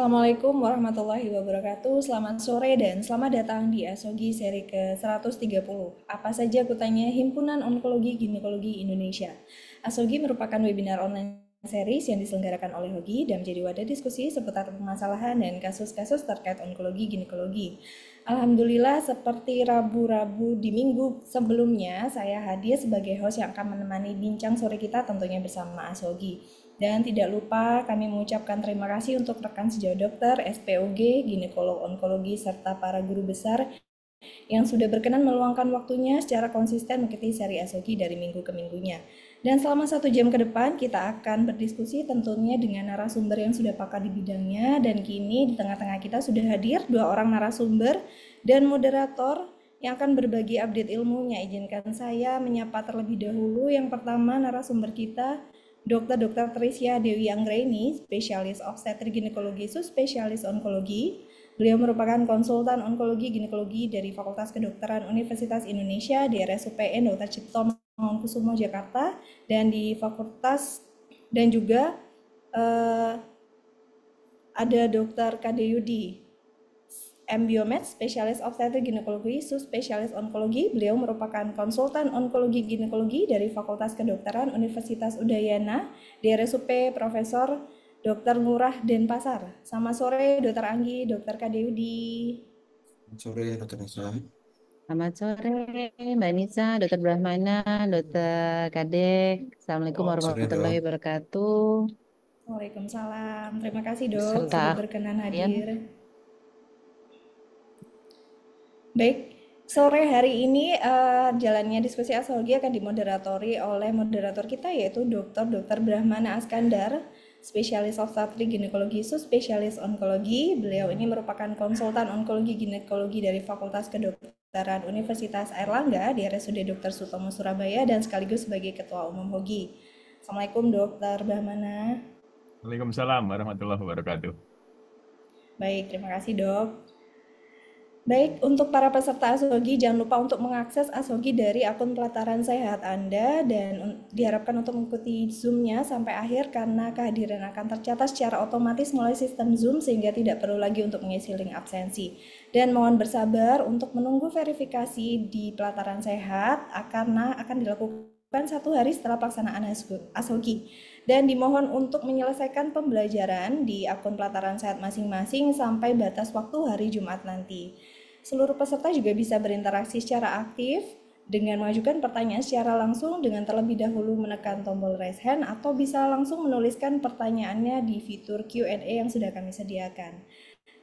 Assalamualaikum warahmatullahi wabarakatuh. Selamat sore dan selamat datang di Asogi seri ke-130. Apa saja kutanya Himpunan Onkologi Ginekologi Indonesia. Asogi merupakan webinar online series yang diselenggarakan oleh Hogi dan menjadi wadah diskusi seputar permasalahan dan kasus-kasus terkait onkologi ginekologi. Alhamdulillah seperti Rabu-Rabu di minggu sebelumnya, saya hadir sebagai host yang akan menemani bincang sore kita tentunya bersama Asogi. Dan tidak lupa kami mengucapkan terima kasih untuk rekan sejawat dokter, SPOG, ginekolog onkologi, serta para guru besar yang sudah berkenan meluangkan waktunya secara konsisten mengikuti seri Asogi dari minggu ke minggunya. Dan selama satu jam ke depan kita akan berdiskusi tentunya dengan narasumber yang sudah pakar di bidangnya dan kini di tengah-tengah kita sudah hadir dua orang narasumber dan moderator yang akan berbagi update ilmunya. Izinkan saya menyapa terlebih dahulu yang pertama narasumber kita Dr. Dr. Tricia Dewi Anggraini, spesialis Obstetri ginekologi subspesialis onkologi. Beliau merupakan konsultan onkologi ginekologi dari Fakultas Kedokteran Universitas Indonesia di RSUPN Dr. Cipto Mangunkusumo Jakarta dan di Fakultas dan juga uh, ada Dr. Kade Yudi Ambiomed, spesialis obstetri ginekologi, subspesialis onkologi. Beliau merupakan konsultan onkologi ginekologi dari Fakultas Kedokteran Universitas Udayana, DRSUP Profesor Dr. Ngurah Denpasar. Selamat sore Dr. Anggi, Dr. Kadeudi. Selamat sore Dr. Nisa. Selamat sore Mbak Nisa, Dr. Brahmana, Dr. Kadek. Assalamualaikum oh, warahmatullahi wabarakatuh. Waalaikumsalam. Terima kasih dok sudah berkenan iya. hadir. Ya. Baik, sore hari ini uh, jalannya diskusi astrologi akan dimoderatori oleh moderator kita yaitu Dr. Dr. Brahmana Askandar, spesialis obstetri ginekologi, subspesialis onkologi. Beliau ini merupakan konsultan onkologi ginekologi dari Fakultas Kedokteran Universitas Airlangga di RSUD Dr. Sutomo Surabaya dan sekaligus sebagai Ketua Umum HOGI. Assalamualaikum Dr. Brahmana. Waalaikumsalam warahmatullahi wabarakatuh. Baik, terima kasih dok. Baik, untuk para peserta ASOGI, jangan lupa untuk mengakses ASOGI dari akun pelataran sehat Anda dan diharapkan untuk mengikuti Zoom-nya sampai akhir karena kehadiran akan tercatat secara otomatis melalui sistem Zoom sehingga tidak perlu lagi untuk mengisi link absensi. Dan mohon bersabar untuk menunggu verifikasi di pelataran sehat karena akan dilakukan satu hari setelah pelaksanaan ASOGI dan dimohon untuk menyelesaikan pembelajaran di akun pelataran sehat masing-masing sampai batas waktu hari Jumat nanti. Seluruh peserta juga bisa berinteraksi secara aktif dengan mengajukan pertanyaan secara langsung dengan terlebih dahulu menekan tombol raise hand atau bisa langsung menuliskan pertanyaannya di fitur Q&A yang sudah kami sediakan.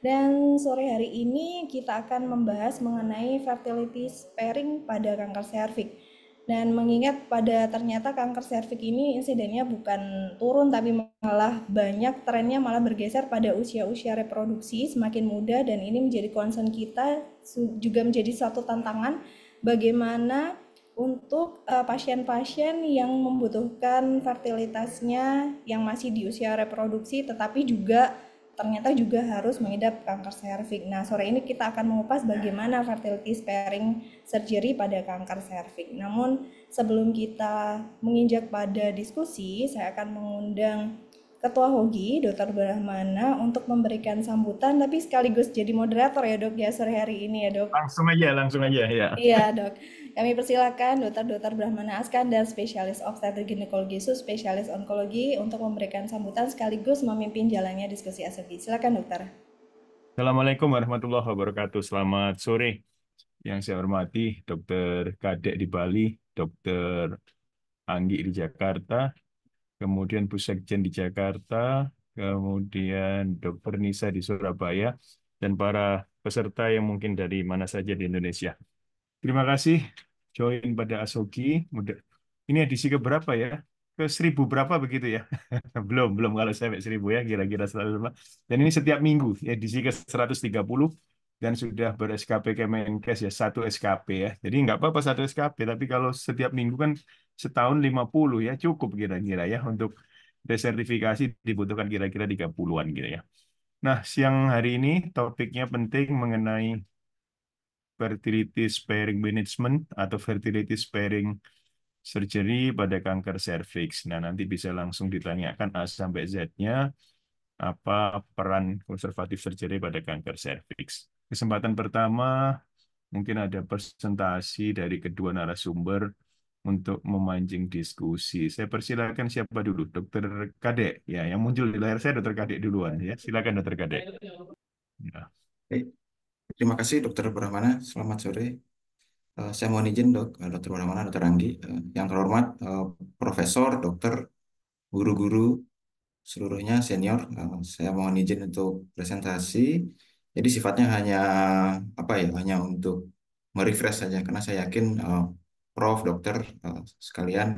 Dan sore hari ini kita akan membahas mengenai fertility sparing pada kanker serviks dan mengingat pada ternyata kanker serviks ini insidennya bukan turun tapi malah banyak trennya malah bergeser pada usia-usia reproduksi semakin muda dan ini menjadi concern kita juga menjadi satu tantangan bagaimana untuk pasien eh, pasien-pasien yang membutuhkan fertilitasnya yang masih di usia reproduksi tetapi juga ternyata juga harus mengidap kanker serviks. Nah, sore ini kita akan mengupas bagaimana fertility sparing surgery pada kanker serviks. Namun, sebelum kita menginjak pada diskusi, saya akan mengundang Ketua Hogi, Dr. Brahmana, untuk memberikan sambutan, tapi sekaligus jadi moderator ya dok ya sore hari ini ya dok. Langsung aja, langsung aja ya. Iya dok. Kami persilakan dokter-dokter Brahmana Askandar, spesialis obstetri ginekologi, spesialis onkologi untuk memberikan sambutan sekaligus memimpin jalannya diskusi ASEBI. Silakan dokter. Assalamualaikum warahmatullahi wabarakatuh. Selamat sore. Yang saya hormati Dr. Kadek di Bali, Dr. Anggi di Jakarta, kemudian Bu Sekjen di Jakarta, kemudian Dr. Nisa di Surabaya, dan para peserta yang mungkin dari mana saja di Indonesia. Terima kasih join pada Asogi. Ini edisi ke berapa ya? Ke seribu berapa begitu ya? belum, belum kalau sampai seribu ya, kira-kira seratus Dan ini setiap minggu, edisi ke 130 dan sudah ber SKP Kemenkes ya satu SKP ya. Jadi nggak apa-apa satu SKP, tapi kalau setiap minggu kan setahun 50 ya cukup kira-kira ya untuk desertifikasi dibutuhkan kira-kira 30-an gitu ya. Nah, siang hari ini topiknya penting mengenai fertility sparing management atau fertility sparing surgery pada kanker cervix. Nah, nanti bisa langsung ditanyakan A sampai Z-nya apa peran konservatif surgery pada kanker cervix. Kesempatan pertama mungkin ada presentasi dari kedua narasumber untuk memancing diskusi. Saya persilakan siapa dulu? Dokter Kade Ya, yang muncul di layar saya Dokter Kade duluan ya. Silakan Dokter Kade. Iya. Ya terima kasih Dokter Brahmana. Selamat sore. Uh, saya mohon izin dok, eh, Dokter Brahmana, Dokter Anggi. Uh, yang terhormat uh, Profesor, Dokter, guru-guru seluruhnya senior. Uh, saya mohon izin untuk presentasi. Jadi sifatnya hanya apa ya? Hanya untuk merefresh saja karena saya yakin uh, Prof, Dokter uh, sekalian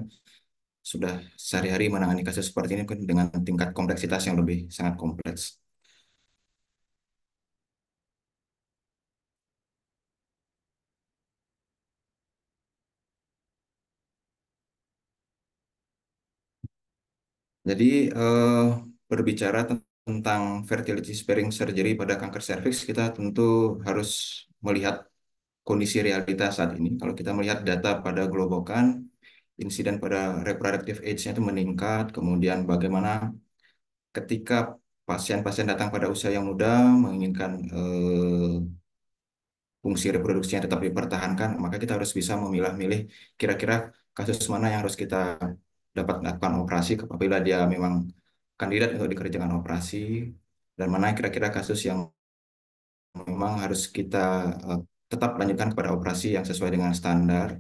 sudah sehari-hari menangani kasus seperti ini dengan tingkat kompleksitas yang lebih sangat kompleks. Jadi uh, berbicara tentang fertility sparing surgery pada kanker serviks, kita tentu harus melihat kondisi realitas saat ini. Kalau kita melihat data pada Globokan, insiden pada reproductive age-nya itu meningkat, kemudian bagaimana ketika pasien-pasien datang pada usia yang muda menginginkan eh, fungsi reproduksinya tetap dipertahankan, maka kita harus bisa memilah-milih kira-kira kasus mana yang harus kita dapat melakukan operasi apabila dia memang kandidat untuk dikerjakan operasi dan mana kira-kira kasus yang memang harus kita eh, tetap lanjutkan kepada operasi yang sesuai dengan standar.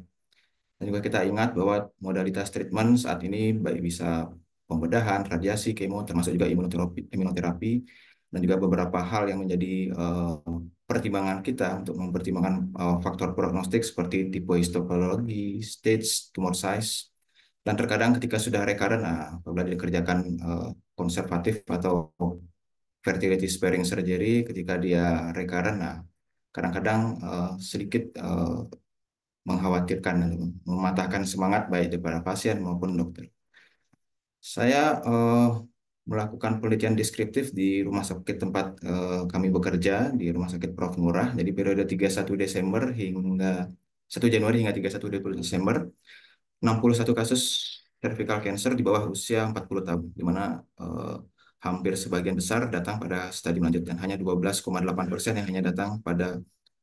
Dan juga kita ingat bahwa modalitas treatment saat ini baik bisa pembedahan, radiasi, kemo, termasuk juga imunoterapi, imunoterapi dan juga beberapa hal yang menjadi uh, pertimbangan kita untuk mempertimbangkan uh, faktor prognostik seperti tipe histopatologi, stage, tumor size, dan terkadang ketika sudah recurrent nah, apabila dikerjakan eh, konservatif atau fertility sparing surgery ketika dia recurrent nah kadang-kadang eh, sedikit uh, mengkhawatirkan mematahkan semangat baik daripada pasien maupun dokter. Saya uh, melakukan penelitian deskriptif di rumah sakit tempat uh, kami bekerja di rumah sakit Prof Ngurah jadi periode 31 Desember hingga 1 Januari hingga 31 Desember 61 kasus cervical cancer di bawah usia 40 tahun, di mana eh, hampir sebagian besar datang pada stadium lanjut dan hanya 12,8 persen yang hanya datang pada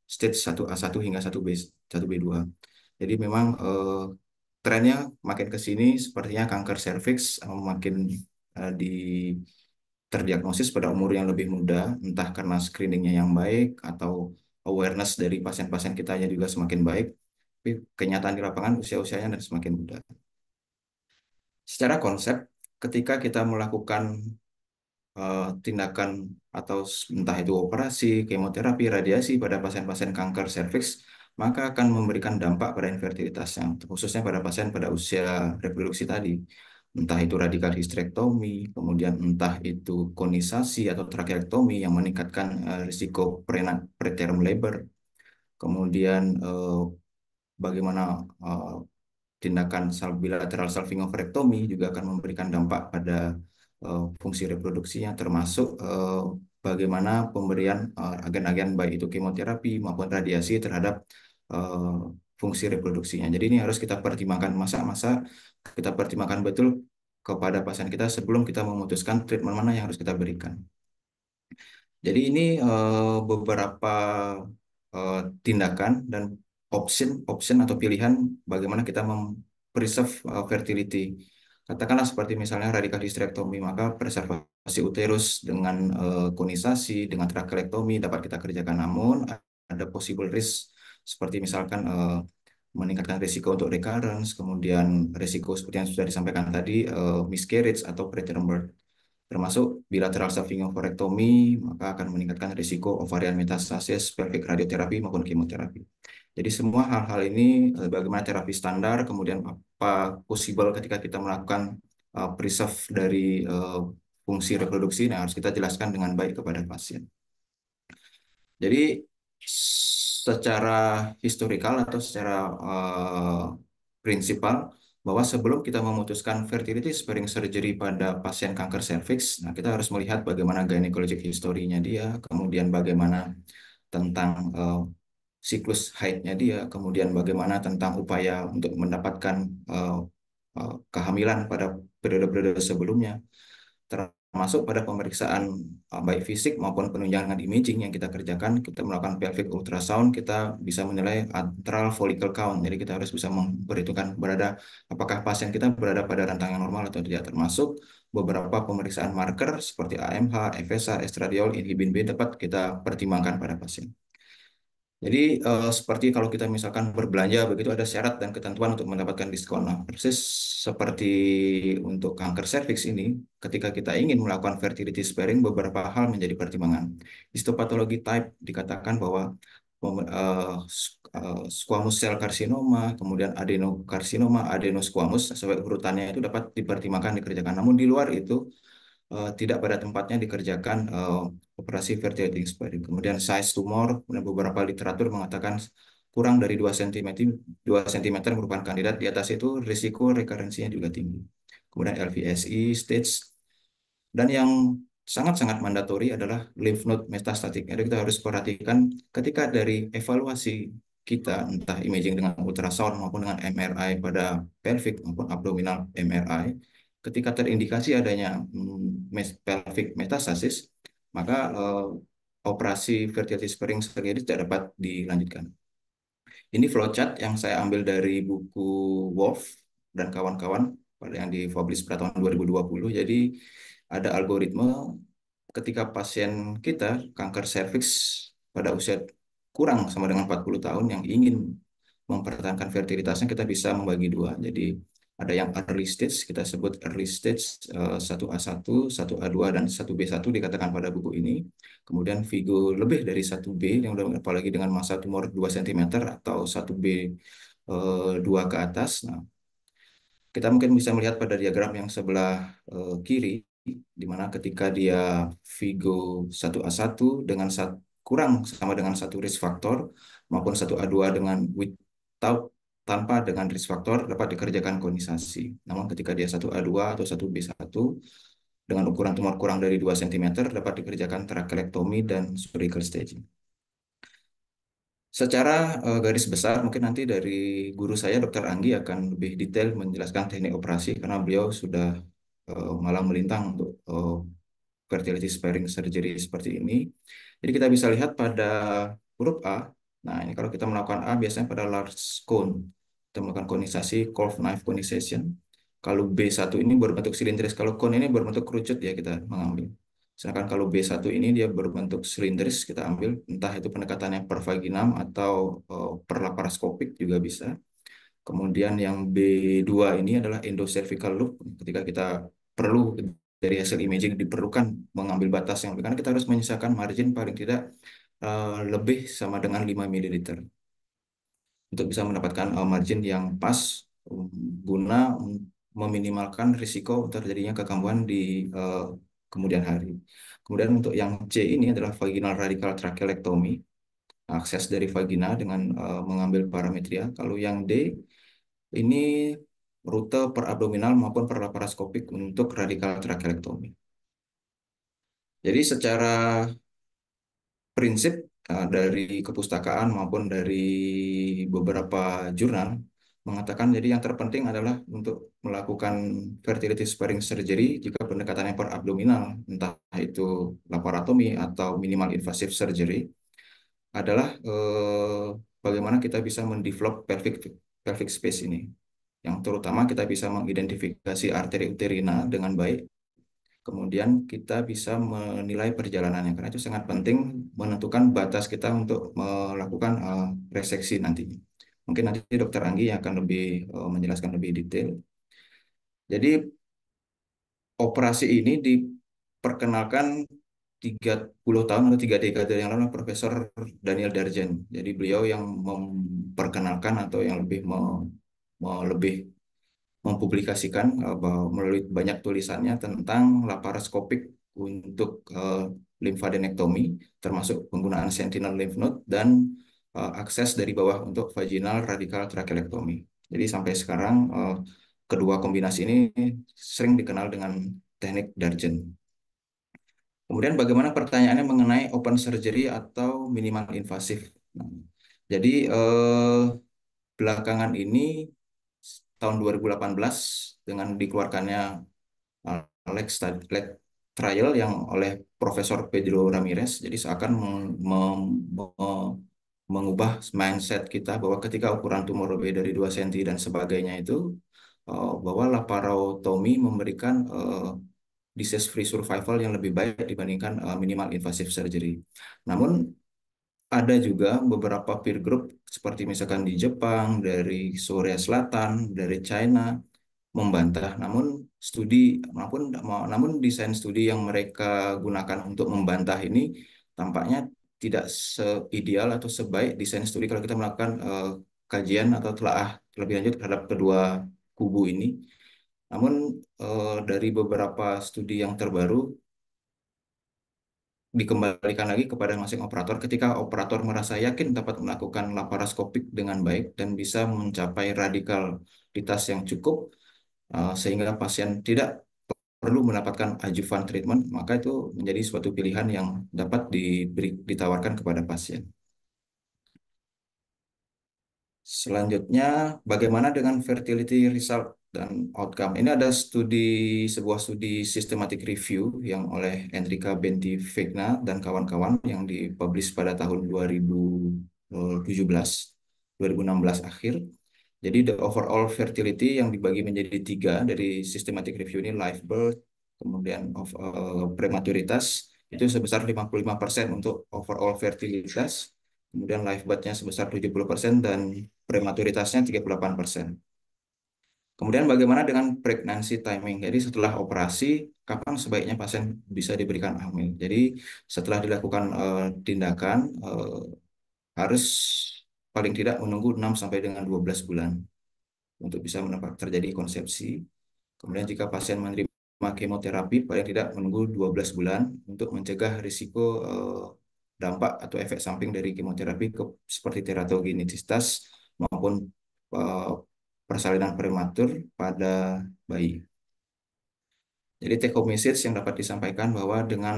stage 1A1 hingga 1B, 1B2. Jadi memang eh, trennya makin ke sini sepertinya kanker serviks makin eh, di terdiagnosis pada umur yang lebih muda, entah karena screeningnya yang baik atau awareness dari pasien-pasien kita juga semakin baik tapi kenyataan di lapangan usia-usianya dan semakin muda. Secara konsep, ketika kita melakukan uh, tindakan atau entah itu operasi, kemoterapi, radiasi pada pasien-pasien kanker serviks, maka akan memberikan dampak pada infertilitas yang khususnya pada pasien pada usia reproduksi tadi. Entah itu radikal histerektomi, kemudian entah itu konisasi atau trakeektomi yang meningkatkan uh, risiko preterm labor, kemudian eh, bagaimana uh, tindakan bilateral salving juga akan memberikan dampak pada uh, fungsi reproduksinya termasuk uh, bagaimana pemberian agen-agen uh, baik itu kemoterapi maupun radiasi terhadap uh, fungsi reproduksinya. Jadi ini harus kita pertimbangkan masa-masa kita pertimbangkan betul kepada pasien kita sebelum kita memutuskan treatment mana yang harus kita berikan. Jadi ini uh, beberapa uh, tindakan dan option option atau pilihan bagaimana kita mempreserve uh, fertility. Katakanlah seperti misalnya radikal histerektomi, maka preservasi uterus dengan uh, konisasi, dengan trakelektomi dapat kita kerjakan. Namun ada possible risk seperti misalkan uh, meningkatkan risiko untuk recurrence, kemudian risiko seperti yang sudah disampaikan tadi uh, miscarriage atau preterm birth. Termasuk bilateral stuffing ovarektomi, maka akan meningkatkan risiko ovarian metastasis, pelvic radioterapi maupun kemoterapi. Jadi semua hal-hal ini eh, bagaimana terapi standar, kemudian apa possible ketika kita melakukan uh, preserve dari uh, fungsi reproduksi, nah harus kita jelaskan dengan baik kepada pasien. Jadi secara historikal atau secara uh, prinsipal bahwa sebelum kita memutuskan fertility sparing surgery pada pasien kanker serviks, nah kita harus melihat bagaimana gynecologic historinya dia, kemudian bagaimana tentang uh, siklus haidnya dia, kemudian bagaimana tentang upaya untuk mendapatkan uh, uh, kehamilan pada periode-periode sebelumnya, termasuk pada pemeriksaan uh, baik fisik maupun penunjangan dengan imaging yang kita kerjakan, kita melakukan pelvic ultrasound, kita bisa menilai antral follicle count, jadi kita harus bisa memperhitungkan berada apakah pasien kita berada pada rentang yang normal atau tidak, termasuk beberapa pemeriksaan marker seperti AMH, FSH, estradiol, inhibin B dapat kita pertimbangkan pada pasien. Jadi uh, seperti kalau kita misalkan berbelanja begitu ada syarat dan ketentuan untuk mendapatkan diskon. Nah, persis seperti untuk kanker serviks ini, ketika kita ingin melakukan fertility sparing, beberapa hal menjadi pertimbangan. Histopatologi type dikatakan bahwa uh, squamous cell carcinoma, kemudian adenokarsinoma, adenosquamous sesuai urutannya itu dapat dipertimbangkan dikerjakan. Namun di luar itu uh, tidak pada tempatnya dikerjakan uh, operasi vertebrating spray. Kemudian size tumor, kemudian beberapa literatur mengatakan kurang dari 2 cm, 2 cm merupakan kandidat, di atas itu risiko rekurensinya juga tinggi. Kemudian LVSI, stage, dan yang sangat-sangat mandatori adalah lymph node metastatic. Jadi kita harus perhatikan ketika dari evaluasi kita entah imaging dengan ultrasound maupun dengan MRI pada pelvic maupun abdominal MRI ketika terindikasi adanya hmm, pelvic metastasis, maka uh, operasi fertility sparing surgery tidak dapat dilanjutkan. Ini flowchart yang saya ambil dari buku Wolf dan kawan-kawan pada yang publish pada tahun 2020. Jadi ada algoritma ketika pasien kita kanker serviks pada usia kurang sama dengan 40 tahun yang ingin mempertahankan fertilitasnya kita bisa membagi dua. Jadi ada yang early stage, kita sebut early stage uh, 1A1, 1A2, dan 1B1 dikatakan pada buku ini. Kemudian figur lebih dari 1B, yang apalagi dengan masa tumor 2 cm atau 1B 2 uh, ke atas. Nah, kita mungkin bisa melihat pada diagram yang sebelah uh, kiri, di mana ketika dia Vigo 1A1 dengan sat, kurang sama dengan satu risk factor, maupun 1A2 dengan without tanpa dengan risk factor dapat dikerjakan konisasi. Namun ketika dia 1A2 atau 1B1 dengan ukuran tumor kurang dari 2 cm dapat dikerjakan trachelectomy dan surgical staging. Secara uh, garis besar mungkin nanti dari guru saya Dr. Anggi akan lebih detail menjelaskan teknik operasi karena beliau sudah uh, eh, malah melintang untuk uh, fertility sparing surgery seperti ini. Jadi kita bisa lihat pada huruf A Nah, ini kalau kita melakukan A biasanya pada large cone kita melakukan konisasi curve knife conization. kalau B1 ini berbentuk silindris kalau cone ini berbentuk kerucut ya kita mengambil sedangkan kalau B1 ini dia berbentuk silindris kita ambil entah itu pendekatannya per vaginam atau eh, per laparoskopik juga bisa kemudian yang B2 ini adalah endoservical loop ketika kita perlu dari hasil imaging diperlukan mengambil batas yang lebih karena kita harus menyisakan margin paling tidak uh, lebih sama dengan 5 ml untuk bisa mendapatkan uh, margin yang pas um, guna meminimalkan risiko terjadinya kekambuhan di uh, kemudian hari. Kemudian untuk yang C ini adalah vaginal radical trachelectomy, akses dari vagina dengan uh, mengambil parametria. Kalau yang D ini rute perabdominal maupun perlaparoskopik untuk radical trachelectomy. Jadi secara prinsip Eh, dari kepustakaan maupun dari beberapa jurnal mengatakan jadi yang terpenting adalah untuk melakukan fertility sparing surgery jika pendekatan yang per abdominal entah itu laparotomi atau minimal invasive surgery adalah eh, bagaimana kita bisa mendevelop pelvic pelvic space ini yang terutama kita bisa mengidentifikasi arteri uterina dengan baik kemudian kita bisa menilai perjalanannya karena itu sangat penting menentukan batas kita untuk melakukan uh, reseksi nantinya. Mungkin nanti Dokter Anggi yang akan lebih eh, menjelaskan lebih detail. Jadi operasi ini diperkenalkan 30 tahun atau tiga dekade yang lalu Profesor Daniel Darjen. Jadi beliau yang memperkenalkan atau yang lebih me, lebih mempublikasikan uh, melalui banyak tulisannya tentang laparoskopik untuk uh, eh, limfadenektomi, termasuk penggunaan sentinel lymph node dan uh, akses dari bawah untuk vaginal radikal trakelektomi. Jadi sampai sekarang uh, kedua kombinasi ini sering dikenal dengan teknik Darjen. Kemudian bagaimana pertanyaannya mengenai open surgery atau minimal invasif? Nah, jadi eh, belakangan ini tahun 2018 dengan dikeluarkannya uh, leg, trial yang oleh Profesor Pedro Ramirez. Jadi seakan mengubah mindset kita bahwa ketika ukuran tumor lebih dari 2 cm dan sebagainya itu uh, bahwa laparotomi memberikan uh, disease free survival yang lebih baik dibandingkan uh, minimal invasive surgery. Namun ada juga beberapa peer group seperti misalkan di Jepang, dari Korea Selatan, dari China membantah. Namun studi maupun namun desain studi yang mereka gunakan untuk membantah ini tampaknya tidak seideal atau sebaik desain studi kalau kita melakukan uh, kajian atau telaah lebih lanjut terhadap kedua kubu ini. Namun uh, dari beberapa studi yang terbaru dikembalikan lagi kepada masing operator ketika operator merasa yakin dapat melakukan laparoskopik dengan baik dan bisa mencapai radikalitas yang cukup eh, sehingga pasien tidak perlu mendapatkan adjuvant treatment, maka itu menjadi suatu pilihan yang dapat diberi, ditawarkan kepada pasien. Selanjutnya, bagaimana dengan fertility result dan outcome. Ini ada studi sebuah studi systematic review yang oleh Enrika Benti Vigna dan kawan-kawan yang dipublish pada tahun 2017 2016 akhir. Jadi the overall fertility yang dibagi menjadi tiga dari systematic review ini live birth, kemudian of uh, eh, prematuritas itu sebesar 55% untuk overall fertilitas, kemudian live birth-nya sebesar 70% dan prematuritasnya 38%. Kemudian bagaimana dengan pregnancy timing? Jadi setelah operasi, kapan sebaiknya pasien bisa diberikan hamil? Jadi setelah dilakukan uh, tindakan, uh, harus paling tidak menunggu 6 sampai dengan 12 bulan untuk bisa menempat terjadi konsepsi. Kemudian jika pasien menerima kemoterapi, paling tidak menunggu 12 bulan untuk mencegah risiko uh, dampak atau efek samping dari kemoterapi ke, seperti teratogenitas maupun uh, persalinan prematur pada bayi. Jadi take home message yang dapat disampaikan bahwa dengan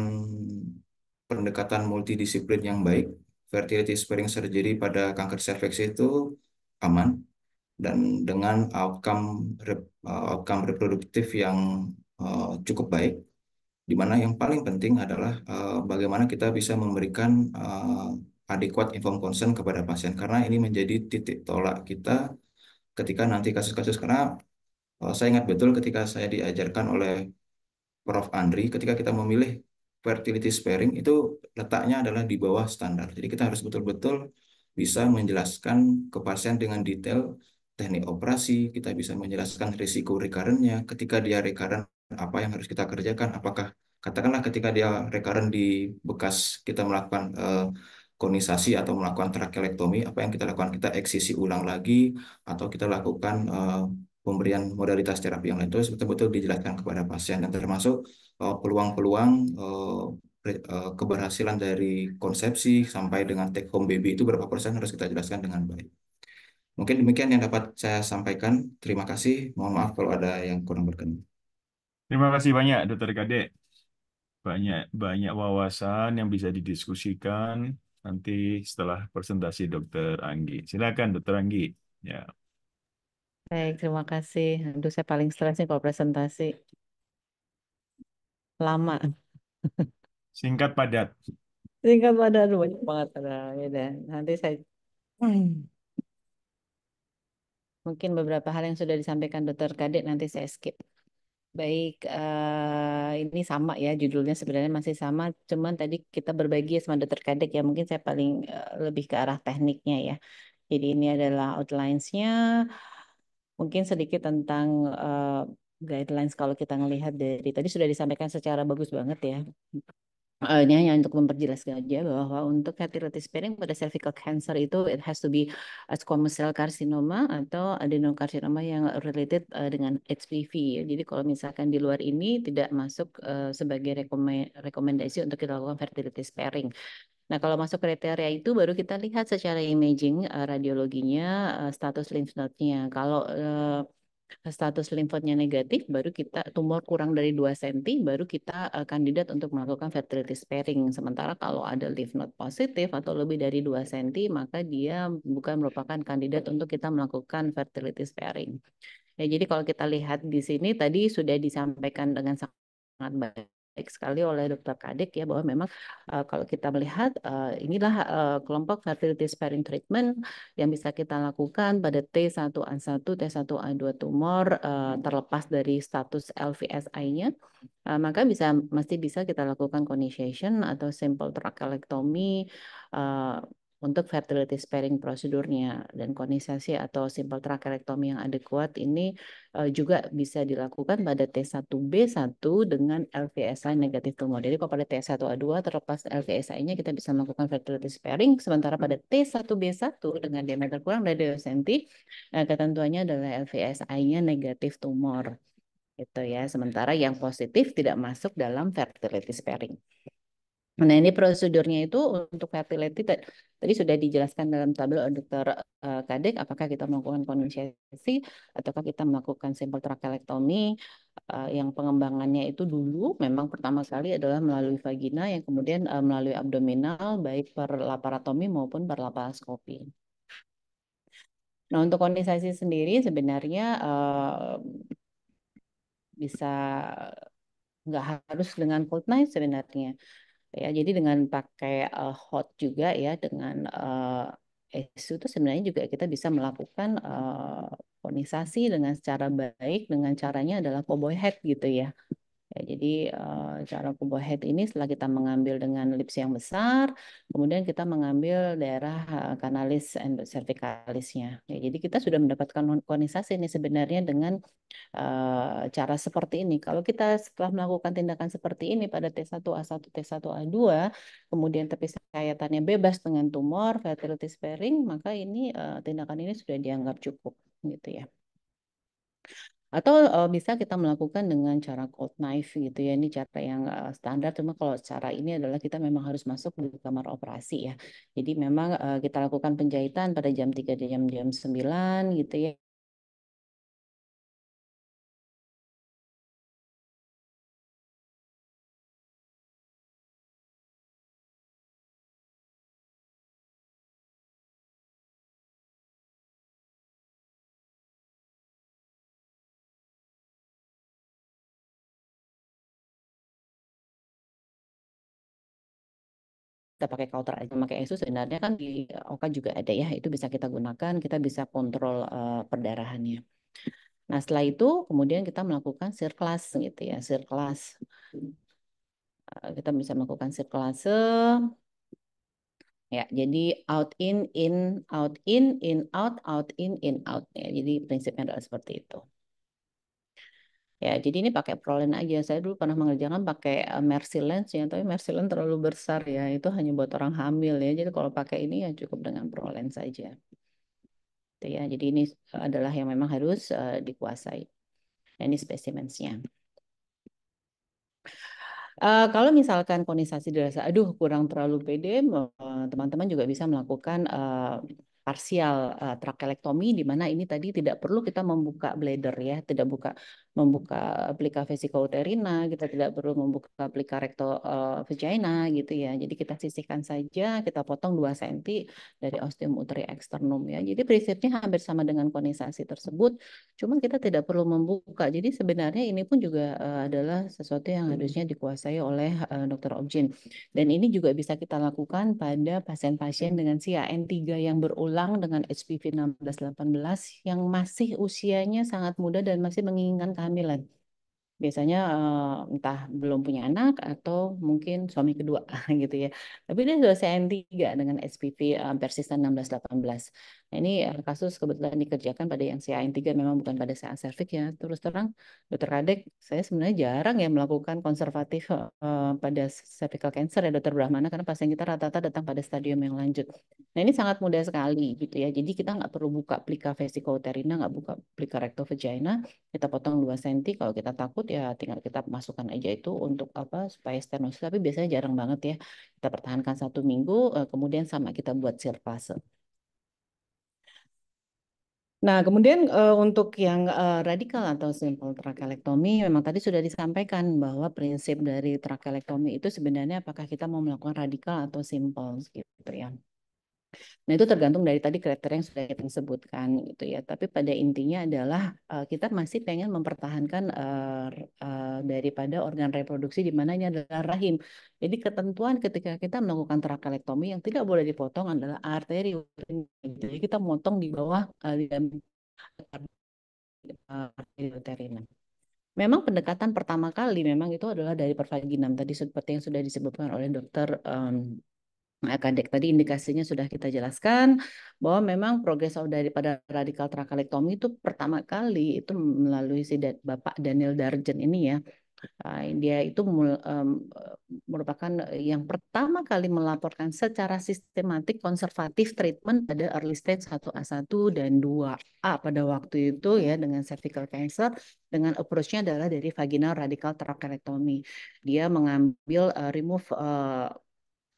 pendekatan multidisiplin yang baik, fertility sparing surgery pada kanker cervix itu aman dan dengan outcome uh, outcome reproduktif yang uh, cukup baik di mana yang paling penting adalah uh, bagaimana kita bisa memberikan adequate informed consent kepada pasien karena ini menjadi titik tolak kita ketika nanti kasus-kasus karena uh, saya ingat betul ketika saya diajarkan oleh Prof Andri ketika kita memilih fertility sparing itu letaknya adalah di bawah standar. Jadi kita harus betul-betul bisa menjelaskan ke pasien dengan detail teknik operasi, kita bisa menjelaskan risiko rekarennya, ketika dia rekaren apa yang harus kita kerjakan, apakah katakanlah ketika dia rekaren di bekas kita melakukan uh, konisasi atau melakukan trakelektomi apa yang kita lakukan? Kita eksisi ulang lagi atau kita lakukan uh, pemberian modalitas terapi yang lain itu betul-betul dijelaskan kepada pasien dan termasuk eh, peluang-peluang uh, uh, keberhasilan dari konsepsi sampai dengan take home baby itu berapa persen harus kita jelaskan dengan baik. Mungkin demikian yang dapat saya sampaikan. Terima kasih. Mohon maaf kalau ada yang kurang berkenan. Terima kasih banyak, Dokter Kade. Banyak banyak wawasan yang bisa didiskusikan nanti setelah presentasi Dokter Anggi. Silakan Dokter Anggi. Ya. Baik, terima kasih. Aduh, saya paling stres kalau presentasi. Lama. Singkat padat. Singkat padat, banyak banget. Ya nanti saya... Mungkin beberapa hal yang sudah disampaikan Dokter Kadek nanti saya skip. Baik, uh, ini sama ya judulnya sebenarnya masih sama, cuman tadi kita berbagi semada terkait ya. Mungkin saya paling uh, lebih ke arah tekniknya ya. Jadi ini adalah outlines-nya, mungkin sedikit tentang uh, guidelines kalau kita melihat dari tadi sudah disampaikan secara bagus banget ya soalnya hanya untuk memperjelas saja bahwa untuk hepatitis piring pada cervical cancer itu it has to be squamous cell carcinoma atau adenocarcinoma yang related uh, dengan HPV ya. Jadi kalau misalkan di luar ini tidak masuk uh, sebagai rekomendasi untuk kita lakukan fertility sparing. Nah, kalau masuk kriteria itu baru kita lihat secara imaging uh, radiologinya, uh, status lymph node-nya. Kalau uh, status limfotnya negatif, baru kita tumor kurang dari 2 cm, baru kita uh, kandidat untuk melakukan fertility sparing. Sementara kalau ada lymph node positif atau lebih dari 2 cm, maka dia bukan merupakan kandidat untuk kita melakukan fertility sparing. Ya, jadi kalau kita lihat di sini tadi sudah disampaikan dengan sangat baik baik sekali oleh Dokter Kadek ya bahwa memang uh, kalau kita melihat uh, inilah uh, kelompok fertility sparing treatment yang bisa kita lakukan pada T1A1, T1A2 tumor uh, terlepas dari status LVSI-nya uh, maka bisa masih bisa kita lakukan conization atau simple trachelectomy uh, untuk fertility sparing prosedurnya dan konisasi atau simple trachelectomy yang adekuat ini uh, juga bisa dilakukan pada T1B1 dengan LVSI negatif tumor. Jadi kalau pada T1A2 terlepas LVSI-nya kita bisa melakukan fertility sparing sementara pada T1B1 dengan diameter kurang dari 2 cm uh, ketentuannya adalah LVSI-nya negatif tumor. Itu ya, sementara yang positif tidak masuk dalam fertility sparing. Nah, ini prosedurnya itu untuk fertility tadi sudah dijelaskan dalam tabel oh, dokter eh, Kadek apakah kita melakukan kondensiasi ataukah kita melakukan simple trakealektomi eh, yang pengembangannya itu dulu memang pertama kali adalah melalui vagina yang kemudian eh, melalui abdominal baik per laparotomi maupun per laparoskopi. Nah, untuk kondensiasi sendiri sebenarnya bisa nggak harus dengan cold night sebenarnya ya jadi dengan pakai uh, hot juga ya dengan uh, eh, ESU itu sebenarnya juga kita bisa melakukan uh, eh, konisasi dengan secara baik dengan caranya adalah cowboy hat gitu ya jadi uh, cara head ini setelah kita mengambil dengan lips yang besar, kemudian kita mengambil daerah kanalis and cervicalisnya. Ya, jadi kita sudah mendapatkan konisasi ini sebenarnya dengan uh, cara seperti ini. Kalau kita setelah melakukan tindakan seperti ini pada T1A1, T1A2, kemudian tepi sayatannya bebas dengan tumor, fertility sparing, maka ini uh, tindakan ini sudah dianggap cukup gitu ya. Atau uh, bisa kita melakukan dengan cara cold knife gitu ya. Ini cara yang uh, standar, cuma kalau cara ini adalah kita memang harus masuk di kamar operasi ya. Jadi memang uh, kita lakukan penjahitan pada jam 3 jam jam 9 gitu ya. kita pakai counter aja pakai ESU sebenarnya kan di Oka juga ada ya itu bisa kita gunakan kita bisa kontrol uh, perdarahannya nah setelah itu kemudian kita melakukan sirkulasi gitu ya sirkulasi eh, kita bisa melakukan sirkulasi ya jadi out in in out in in out out in in out ya jadi prinsipnya adalah seperti itu Ya, jadi ini pakai proline aja. Saya dulu pernah mengerjakan pakai eh, Mercy Lens ya, tapi Mercy Lens terlalu besar ya. Itu hanya buat orang hamil ya. Jadi kalau pakai ini ya cukup dengan proline saja. Gitu ya. Jadi ini eh, adalah yang memang harus uh, dikuasai. Nah, ini spesimennya. Uh, kalau misalkan kondisi dirasa, aduh kurang terlalu pede, teman-teman juga bisa melakukan uh, parsial uh, eh, trakelektomi di mana ini tadi tidak perlu kita membuka bladder ya, tidak buka membuka aplika vesikouterina kita tidak perlu membuka aplika recto uh, eh, vagina gitu ya. Jadi kita sisihkan saja, kita potong 2 cm dari ostium uteri eksternum ya. Jadi prinsipnya hampir sama dengan konisasi tersebut, cuman kita tidak perlu membuka. Jadi sebenarnya ini pun juga uh, adalah sesuatu yang hmm. harusnya dikuasai oleh uh, dokter objin. Dan ini juga bisa kita lakukan pada pasien-pasien dengan CAN3 yang berulang berulang dengan HPV 16-18 yang masih usianya sangat muda dan masih menginginkan kehamilan biasanya uh, entah belum punya anak atau mungkin suami kedua gitu ya. Tapi dia sudah CN3 dengan SPP um, persisten 1618. Nah, ini uh, kasus kebetulan dikerjakan pada yang CN3 memang bukan pada saat cervix ya. Terus terang dokter Radek, saya sebenarnya jarang ya melakukan konservatif uh, pada cervical cancer ya dokter Brahmana karena pasien kita rata-rata datang pada stadium yang lanjut. Nah, ini sangat mudah sekali gitu ya. Jadi kita nggak perlu buka plika vesikouterina, nggak buka plika rektovagina kita potong 2 cm kalau kita takut ya tinggal kita masukkan aja itu untuk apa supaya stenosis tapi biasanya jarang banget ya kita pertahankan satu minggu eh, kemudian sama kita buat sirkulase. Nah, kemudian uh, untuk yang uh, radikal atau simple trakealektomi, memang tadi sudah disampaikan bahwa prinsip dari trakealektomi itu sebenarnya apakah kita mau melakukan radikal atau simple gitu ya. Nah, itu tergantung dari tadi kriteria yang sudah kita sebutkan gitu ya. Tapi pada intinya adalah uh, kita masih pengen mempertahankan uh, uh, daripada organ reproduksi di mana ini adalah rahim. Jadi ketentuan ketika kita melakukan terakalektomi yang tidak boleh dipotong adalah arteri. Jadi kita motong di bawah uh, arteri uterina. Memang pendekatan pertama kali memang itu adalah dari pervaginam tadi seperti yang sudah disebutkan oleh dokter um, Nah, akadek tadi indikasinya sudah kita jelaskan bahwa memang progres daripada radikal trakalektomi itu pertama kali itu melalui si Bapak Daniel Darjen ini ya. Ah, dia itu merupakan yang pertama kali melaporkan secara sistematik konservatif treatment pada early stage 1A1 dan 2A pada waktu itu ya dengan cervical cancer dengan approach-nya adalah dari vaginal radical trakalektomi. Dia mengambil eh, remove eh,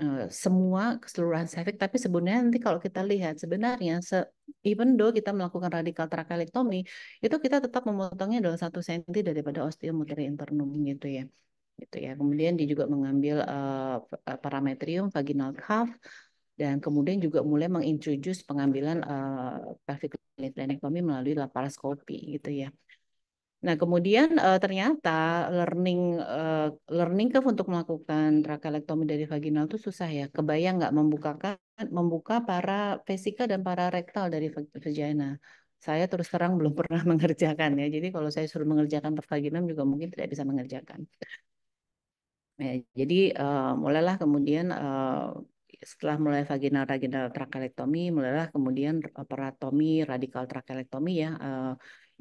Eh, semua keseluruhan cervix tapi sebenarnya nanti kalau kita lihat sebenarnya se even though kita melakukan radikal trachelectomy itu kita tetap memotongnya dalam satu senti daripada osteomuteri internum gitu ya gitu ya kemudian dia juga mengambil uh, parametrium vaginal cuff dan kemudian juga mulai mengintroduce pengambilan uh, pelvic laryngectomy melalui laparoskopi gitu ya Nah, kemudian uh, ternyata learning uh, learning curve untuk melakukan trachelectomy dari vaginal itu susah ya. Kebayang nggak membukakan membuka para vesika dan para rektal dari vagina. Saya terus terang belum pernah mengerjakan ya. Jadi kalau saya suruh mengerjakan vaginal juga mungkin tidak bisa mengerjakan. Ya, jadi uh, mulailah kemudian uh, setelah mulai vaginal vaginal trachelectomy, mulailah kemudian operatomi, radikal trachelectomy ya, uh,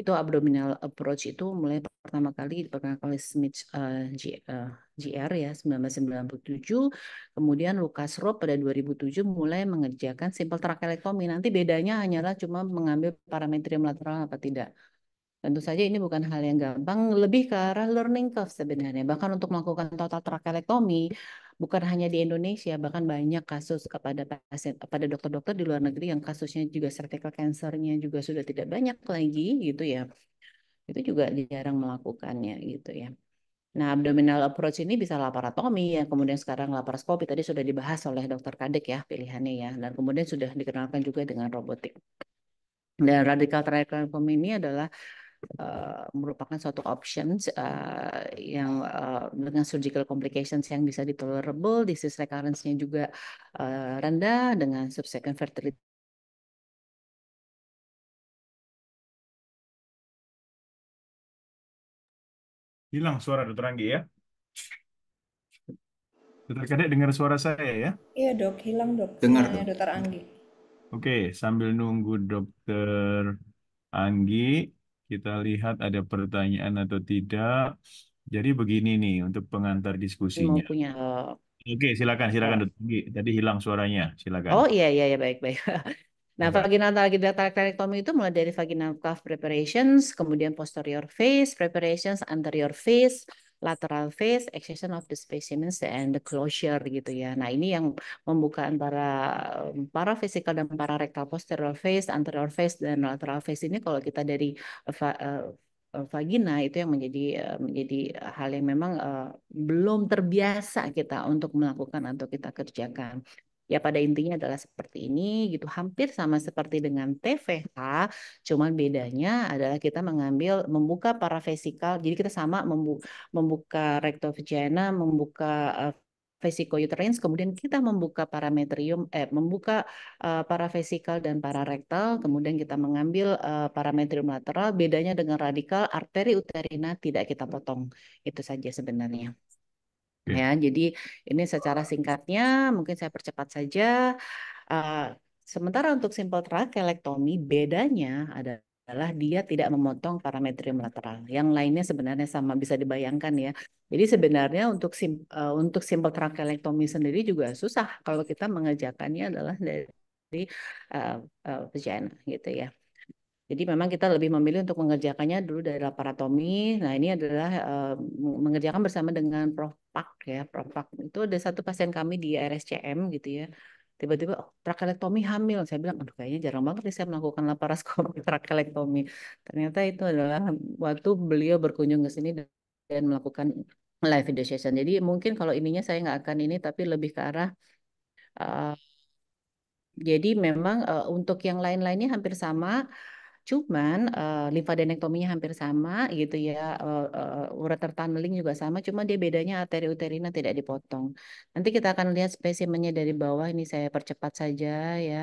itu abdominal approach itu mulai pertama kali diperkenalkan oleh Smith uh, G, uh, eh, GR ya 1997 kemudian Lucas Rob pada 2007 mulai mengerjakan simple trachelectomy nanti bedanya hanyalah cuma mengambil parametrium lateral apa tidak Tentu saja ini bukan hal yang gampang, lebih ke arah learning curve sebenarnya. Bahkan untuk melakukan total trachelectomy, bukan hanya di Indonesia, bahkan banyak kasus kepada pasien, kepada dokter-dokter di luar negeri yang kasusnya juga cervical cancer-nya juga sudah tidak banyak lagi gitu ya. Itu juga jarang melakukannya gitu ya. Nah, abdominal approach ini bisa laparotomi yang kemudian sekarang laparoskopi tadi sudah dibahas oleh dokter Kadek ya pilihannya ya dan kemudian sudah dikenalkan juga dengan robotik. Dan radikal trachelectomy ini adalah Eh, merupakan suatu options uh, yang uh, dengan surgical complications yang bisa ditolerable, disease recurrence-nya juga uh, rendah dengan subsequent fertility Hilang suara Dr. Anggi ya. Dokter Kadek dengar suara saya ya? Iya dok, hilang dok. Dengar dok. Dokter Anggi. Oke, sambil nunggu Dr. Anggi, kita lihat ada pertanyaan atau tidak. Jadi begini nih untuk pengantar diskusinya. punya. Oke, silakan silakan oh. Tadi hilang suaranya, silakan. Oh iya iya ya baik baik. Nah, vaginal taraktektomi itu mulai dari vaginal cuff preparations, kemudian posterior face preparations, anterior face, lateral face, excision of the specimen, and the closure gitu ya. Nah, ini yang membuka antara para physical dan para rectal posterior face, anterior face dan lateral face ini kalau kita dari uh, vagina itu yang menjadi eh, menjadi hal yang memang belum terbiasa kita untuk melakukan atau kita kerjakan. Ya pada intinya adalah seperti ini gitu, hampir sama seperti dengan TVH, cuman bedanya adalah kita mengambil membuka paravesikal. Jadi kita sama membuka, rektovagina, rectovagina, membuka uh, kemudian kita membuka parametrium, eh, membuka uh, paravesikal dan pararektal, kemudian kita mengambil uh, parametrium lateral. Bedanya dengan radikal, arteri uterina tidak kita potong. Itu saja sebenarnya. Ya, jadi ini secara singkatnya mungkin saya percepat saja. Uh, sementara untuk simple trachelectomy bedanya adalah dia tidak memotong parametrium lateral. Yang lainnya sebenarnya sama bisa dibayangkan ya. Jadi sebenarnya untuk sim, uh, untuk simple trachelectomy sendiri juga susah kalau kita mengerjakannya adalah dari uh, uh, vagina gitu ya. Jadi memang kita lebih memilih untuk mengerjakannya dulu dari laparotomi. Nah ini adalah uh, mengerjakan bersama dengan Prof. Pak ya Propak itu ada satu pasien kami di RSCM gitu ya tiba-tiba oh, trakelektomi hamil saya bilang aduh kayaknya jarang banget sih saya melakukan laparoskopi trakelektomi ternyata itu adalah waktu beliau berkunjung ke sini dan melakukan live video session jadi mungkin kalau ininya saya nggak akan ini tapi lebih ke arah uh, jadi memang uh, untuk yang lain-lainnya hampir sama Cuman uh, limfadenektominya hampir sama gitu ya, uh, uh, ureter tunneling juga sama, cuma dia bedanya arteri uterina tidak dipotong. Nanti kita akan lihat spesimennya dari bawah, ini saya percepat saja ya.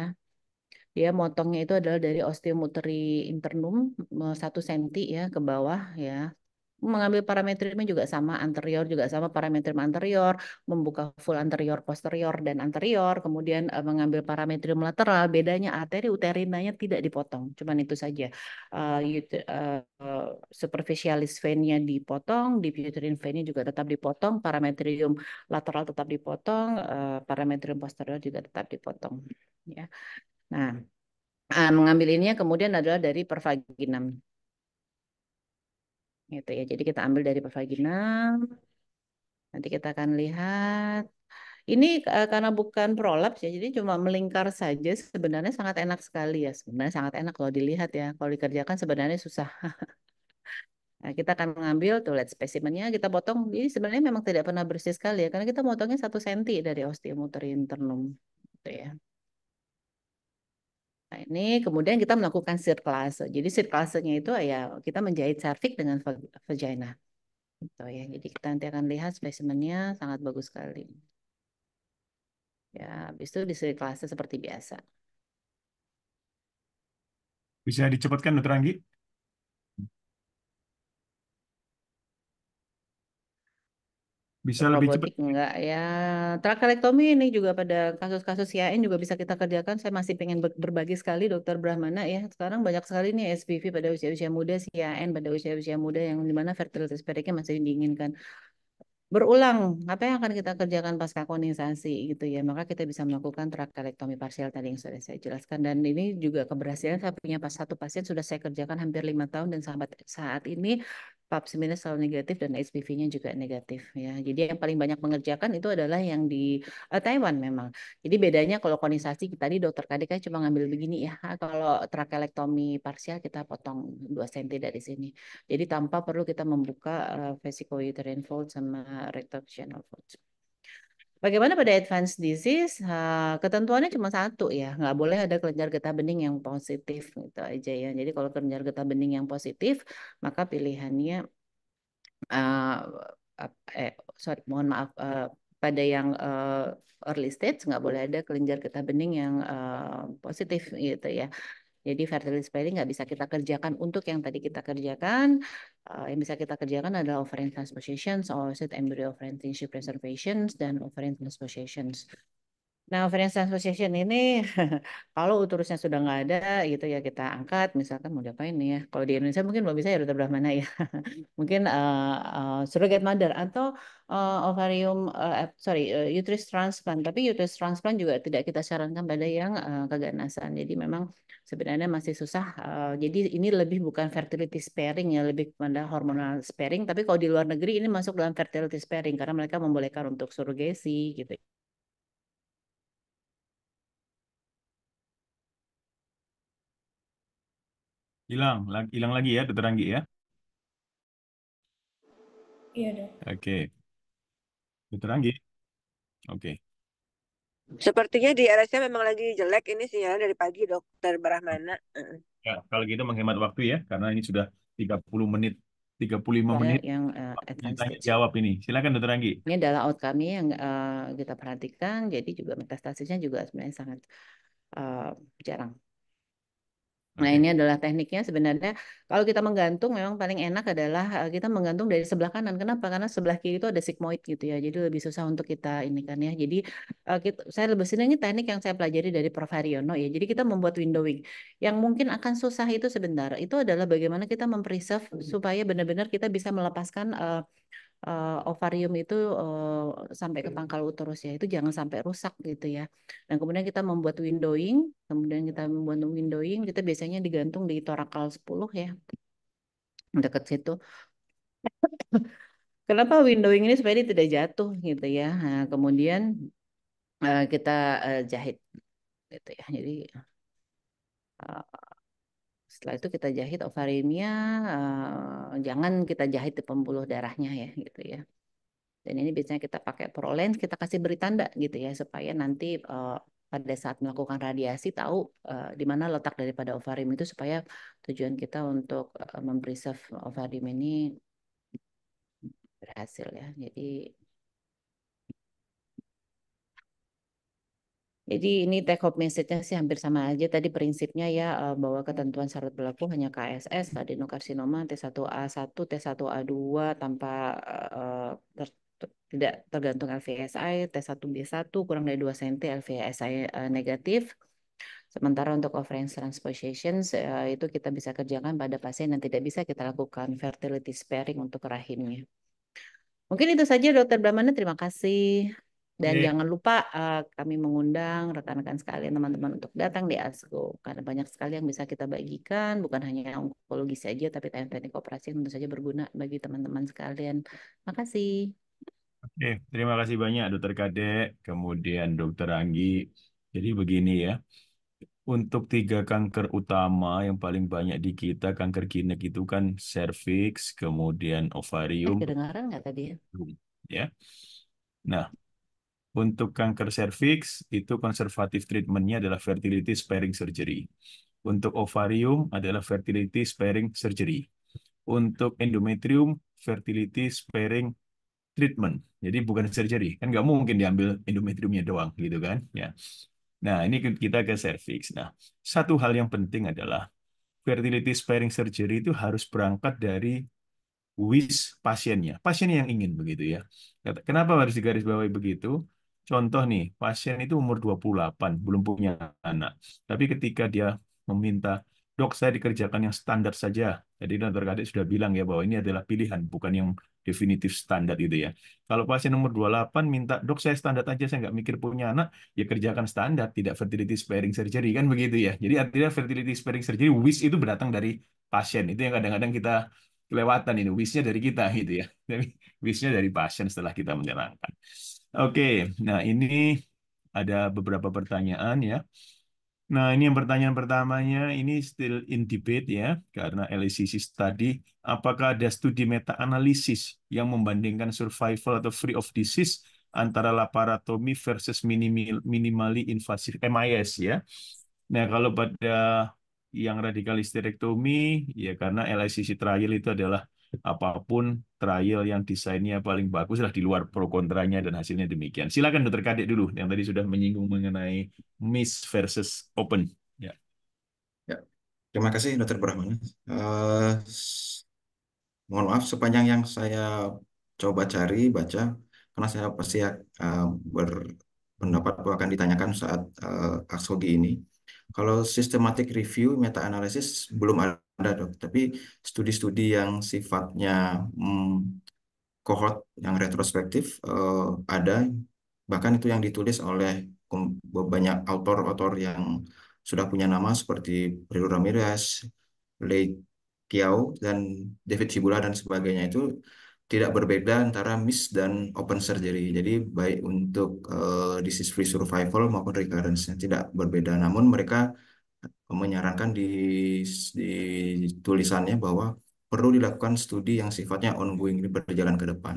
Dia motongnya itu adalah dari osteum internum 1 cm ya ke bawah ya, mengambil parameternya juga sama anterior juga sama parameter anterior membuka full anterior posterior dan anterior kemudian uh, mengambil parametrium lateral bedanya arteri uterinanya tidak dipotong cuman itu saja uh, uh, superficialis vein dipotong di uterine vein juga tetap dipotong parametrium lateral tetap dipotong uh, parametrium posterior juga tetap dipotong ya nah hmm. mengambil ini kemudian adalah dari pervaginam gitu ya. Jadi kita ambil dari vaginal. Nanti kita akan lihat. Ini eh, karena bukan prolaps ya, jadi cuma melingkar saja sebenarnya sangat enak sekali ya. Sebenarnya sangat enak kalau dilihat ya, kalau dikerjakan sebenarnya susah. nah, kita akan mengambil tuh spesimennya, kita potong. Ini sebenarnya memang tidak pernah bersih sekali ya, karena kita potongnya satu senti dari osteomuter internum. Gitu ya. Nah, ini kemudian kita melakukan sirkulasi. Jadi sirkulasenya itu ya kita menjahit cervix dengan vagina. Gitu ya. Jadi kita nanti akan lihat spesimennya sangat bagus sekali. Ya, habis itu di disirkulase seperti biasa. Bisa dicepatkan Dr. Anggi? Bisa lebih cepat. enggak ya. Trakalektomi ini juga pada kasus-kasus YN juga bisa kita kerjakan. Saya masih pengen berbagi sekali Dokter Brahmana ya. Sekarang banyak sekali nih SPV pada usia-usia muda, YN pada usia-usia muda yang dimana fertilitas pada masih diinginkan berulang apa yang akan kita kerjakan pasca kondensasi gitu ya maka kita bisa melakukan trakealektomi parsial tadi yang sudah saya jelaskan dan ini juga keberhasilan saya punya pas satu pasien sudah saya kerjakan hampir lima tahun dan sahabat saat ini pap sebenarnya selalu negatif dan HPV-nya juga negatif ya jadi yang paling banyak mengerjakan itu adalah yang di uh, Taiwan memang jadi bedanya kalau kondensasi kita di dokter KDK kan cuma ngambil begini ya ah, kalau trakealektomi parsial kita potong dua senti dari sini jadi tanpa perlu kita membuka uh, eh, vesico uterine fold sama uh, reduction of Bagaimana pada advanced disease? Uh, ketentuannya cuma satu ya, nggak boleh ada kelenjar getah bening yang positif gitu aja ya. Jadi kalau kelenjar getah bening yang positif, maka pilihannya, uh, eh, sorry, mohon maaf, uh, pada yang uh, early stage nggak boleh ada kelenjar getah bening yang uh, positif gitu ya. Jadi fertility nggak bisa kita kerjakan untuk yang tadi kita kerjakan uh, yang bisa kita kerjakan adalah ovarian transpositions, set embryo ovarian tissue preservation dan ovarian transpositions. Nah, ovarian transposition ini kalau uterusnya sudah nggak ada gitu ya kita angkat misalkan mau diapain nih ya. Kalau di Indonesia mungkin belum bisa ya dokter mana ya. mungkin uh, uh, surrogate mother atau uh, ovarium uh, sorry uh, uterus transplant tapi uterus transplant juga tidak kita sarankan pada yang uh, keganasan jadi memang sebenarnya masih susah uh, jadi ini lebih bukan fertility sparing ya lebih kepada hormonal sparing tapi kalau di luar negeri ini masuk dalam fertility sparing karena mereka membolehkan untuk surgesi. gitu Hilang, hilang lagi ya, Dokter Anggi ya. Iya Oke. Okay. Diterangi. Oke. Okay. Sepertinya di RSM memang lagi jelek ini sinyalnya dari pagi, Dokter Brahmana. Ya, kalau gitu menghemat waktu ya, karena ini sudah 30 menit, 35 Saya menit. Yang uh, tanya jawab ini. Silakan Dokter Anggi. Ini adalah outcome yang uh, kita perhatikan, jadi juga metastasisnya juga sebenarnya sangat uh, jarang. Nah, ini adalah tekniknya sebenarnya kalau kita menggantung memang paling enak adalah eh, kita menggantung dari sebelah kanan. Kenapa? Karena sebelah kiri itu ada sigmoid gitu ya. Jadi lebih susah untuk kita ini kan ya. Jadi eh, kita, saya lebih senang ini teknik yang saya pelajari dari Prof Haryono ya. Jadi kita membuat windowing. Yang mungkin akan susah itu sebentar itu adalah bagaimana kita mempreserve hmm. supaya benar-benar kita bisa melepaskan uh, uh, ovarium itu uh, sampai ke iya. pangkal uterus ya itu jangan sampai rusak gitu ya dan nah, kemudian kita membuat windowing kemudian kita membuat windowing kita biasanya digantung di torakal 10 ya dekat situ kenapa windowing ini supaya dia tidak jatuh gitu ya nah, kemudian uh, kita uh, jahit gitu ya jadi uh, setelah itu kita jahit ovariumnya, uh, eh, jangan kita jahit di pembuluh darahnya ya gitu ya. Dan ini biasanya kita pakai ProLens, kita kasih beri tanda gitu ya supaya nanti uh, pada saat melakukan radiasi tahu uh, di mana letak daripada ovarium itu supaya tujuan kita untuk uh, mempreserve ovarium ini berhasil ya. Jadi Jadi ini take home message-nya sih hampir sama aja tadi prinsipnya ya bahwa ketentuan syarat berlaku hanya KSS, adenokarsinoma T1A1, T1A2 tanpa tidak tergantung LVSI, T1B1 kurang dari 2 cm LVSI negatif. Sementara untuk ovarian transpositions itu kita bisa kerjakan pada pasien yang tidak bisa kita lakukan fertility sparing untuk rahimnya. Mungkin itu saja Dokter Bramana, terima kasih. Dan yeah. jangan lupa uh, kami mengundang rekan-rekan sekalian teman-teman untuk datang di ASGO karena banyak sekali yang bisa kita bagikan bukan hanya onkologi saja tapi teknik-teknik operasi yang tentu saja berguna bagi teman-teman sekalian. Makasih. Oke, okay. terima kasih banyak Dokter Kade, kemudian Dokter Anggi. Jadi begini ya. Untuk tiga kanker utama yang paling banyak di kita, kanker ginek itu kan serviks, kemudian ovarium. Eh, kedengaran nggak tadi ya? Ya. Nah, untuk kanker serviks, itu konservatif treatmentnya adalah fertility sparing surgery. Untuk ovarium adalah fertility sparing surgery. Untuk endometrium, fertility sparing treatment. Jadi bukan surgery. Kan nggak mungkin diambil endometriumnya doang gitu kan. ya. Nah, ini kita ke cervix. Nah, satu hal yang penting adalah fertility sparing surgery itu harus berangkat dari wish pasiennya, Pasien yang ingin begitu ya. Kenapa harus digarisbawahi begitu? Contoh nih, pasien itu umur 28, belum punya anak. Tapi ketika dia meminta, dok saya dikerjakan yang standar saja. Jadi dokter Kadek sudah bilang ya bahwa ini adalah pilihan, bukan yang definitif standar itu ya. Kalau pasien umur 28 minta, dok saya standar aja, saya nggak mikir punya anak, ya kerjakan standar, tidak fertility sparing surgery, kan begitu ya. Jadi artinya fertility sparing surgery, wish itu berdatang dari pasien. Itu yang kadang-kadang kita kelewatan ini, wish-nya dari kita gitu ya. wish-nya dari pasien setelah kita menjalankan. Oke, nah ini ada beberapa pertanyaan ya. Nah, ini yang pertanyaan pertamanya, ini still in debate ya, karena LACC study, apakah ada studi meta-analisis yang membandingkan survival atau free of disease antara laparotomi versus minimal, minimally invasive MIS ya. Nah, kalau pada yang radikal histerektomi, ya karena LACC trial itu adalah apapun trial yang desainnya paling bagus lah di luar pro kontranya dan hasilnya demikian. Silakan Dokter Kadek dulu yang tadi sudah menyinggung mengenai miss versus open. Ya. ya. Terima kasih Dokter Brahman. Uh, eh, mohon maaf sepanjang yang saya coba cari baca karena saya pasti uh, berpendapat bahwa akan ditanyakan saat uh, eh, aksogi ini. Kalau systematic review, meta analisis belum ada dok, tapi studi-studi yang sifatnya hmm, cohort yang retrospektif uh, ada, bahkan itu yang ditulis oleh banyak autor-autor yang sudah punya nama seperti Pedro Ramirez, Lei Kiao, dan David Cibula dan sebagainya itu tidak berbeda antara miss dan open surgery. Jadi baik untuk uh, disease free survival maupun recurrence-nya tidak berbeda. Namun mereka eh, menyarankan di, di tulisannya bahwa perlu dilakukan studi yang sifatnya ongoing berjalan ke depan.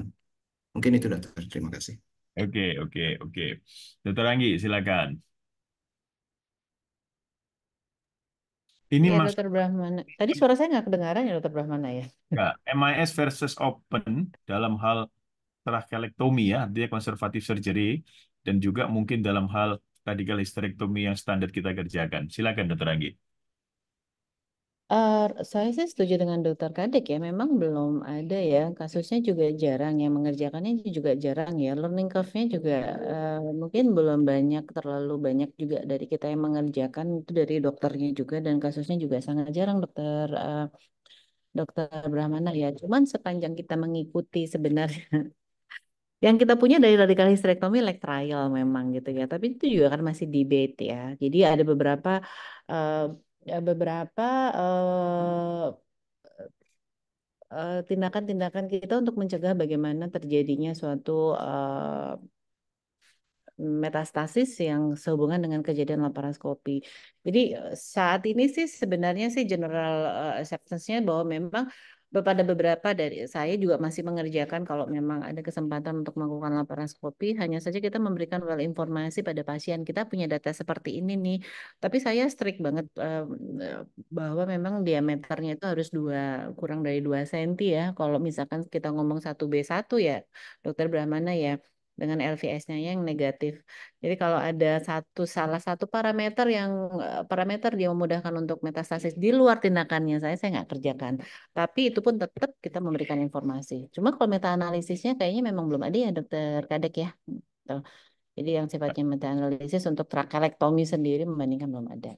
Mungkin itu dokter. Terima kasih. Oke, okay, oke, okay, oke. Okay. Dokter Anggi, silakan. Ini ya, Dr. Brahmana. Tadi suara saya nggak kedengaran ya Dokter Brahmana ya? Nggak. MIS versus open dalam hal trachelectomy ya, dia konservatif surgery, dan juga mungkin dalam hal radikal histerektomi yang standar kita kerjakan. Silakan Dr. Anggi. Uh, saya sih setuju dengan Dokter Kadek ya, memang belum ada ya, kasusnya juga jarang, ya, mengerjakannya juga jarang ya, learning curve-nya juga, uh, mungkin belum banyak, terlalu banyak juga dari kita yang mengerjakan, itu dari dokternya juga dan kasusnya juga sangat jarang Dokter, uh, Dokter Brahmana ya. Cuman sepanjang kita mengikuti sebenarnya yang kita punya dari radikal histerektomi like trial memang gitu ya, tapi itu juga kan masih debate ya. Jadi ada beberapa, uh, ya beberapa eh, eh, tindakan-tindakan uh, uh, kita untuk mencegah bagaimana terjadinya suatu uh, metastasis yang sehubungan dengan kejadian laparoskopi. Jadi saat ini sih sebenarnya sih general acceptance-nya bahwa memang pada beberapa dari saya juga masih mengerjakan kalau memang ada kesempatan untuk melakukan laparoskopi hanya saja kita memberikan well informasi pada pasien kita punya data seperti ini nih tapi saya strict banget bahwa memang diameternya itu harus dua kurang dari dua senti ya kalau misalkan kita ngomong 1B1 ya dokter Brahmana ya dengan LVS-nya yang negatif. Jadi kalau ada satu salah satu parameter yang eh, parameter dia memudahkan untuk metastasis di luar tindakannya saya saya nggak kerjakan. Tapi itu pun tetap kita memberikan informasi. Cuma kalau meta analisisnya kayaknya memang belum ada ya dokter Kadek ya. Tuh. Gitu. Jadi yang sifatnya meta analisis untuk trakelektomi sendiri membandingkan belum ada.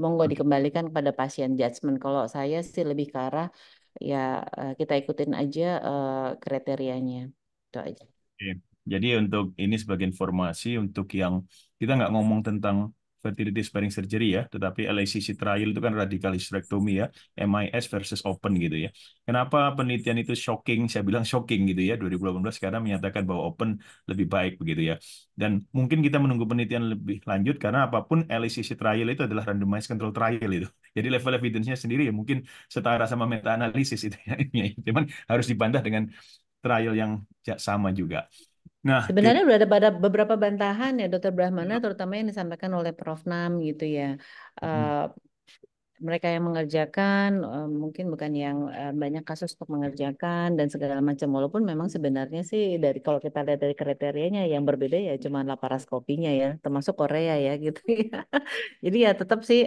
Monggo dikembalikan kepada pasien judgement. Kalau saya sih lebih ke arah ya eh, kita ikutin aja uh, kriterianya. Itu aja. Yeah. Jadi untuk ini sebagai informasi untuk yang kita nggak ngomong tentang fertility sparing surgery ya, tetapi LACC trial itu kan radical hysterectomy ya, MIS versus open gitu ya. Kenapa penelitian itu shocking? Saya bilang shocking gitu ya 2018 karena menyatakan bahwa open lebih baik begitu ya. Dan mungkin kita menunggu penelitian lebih lanjut karena apapun LACC trial itu adalah randomized control trial itu. Jadi level evidence-nya sendiri ya mungkin setara sama meta analisis itu ya. Cuman harus dibantah dengan trial yang sama juga. Nah, Sebenarnya sudah ada beberapa bantahan ya Dokter Brahmana, terutama yang disampaikan oleh Prof. Nam gitu ya. Hmm. Uh, mereka yang mengerjakan eh, mungkin bukan yang eh, banyak kasus untuk mengerjakan dan segala macam walaupun memang sebenarnya sih dari kalau kita lihat dari kriterianya yang berbeda ya cuma laparaskopinya ya termasuk Korea ya gitu ya jadi ya tetap sih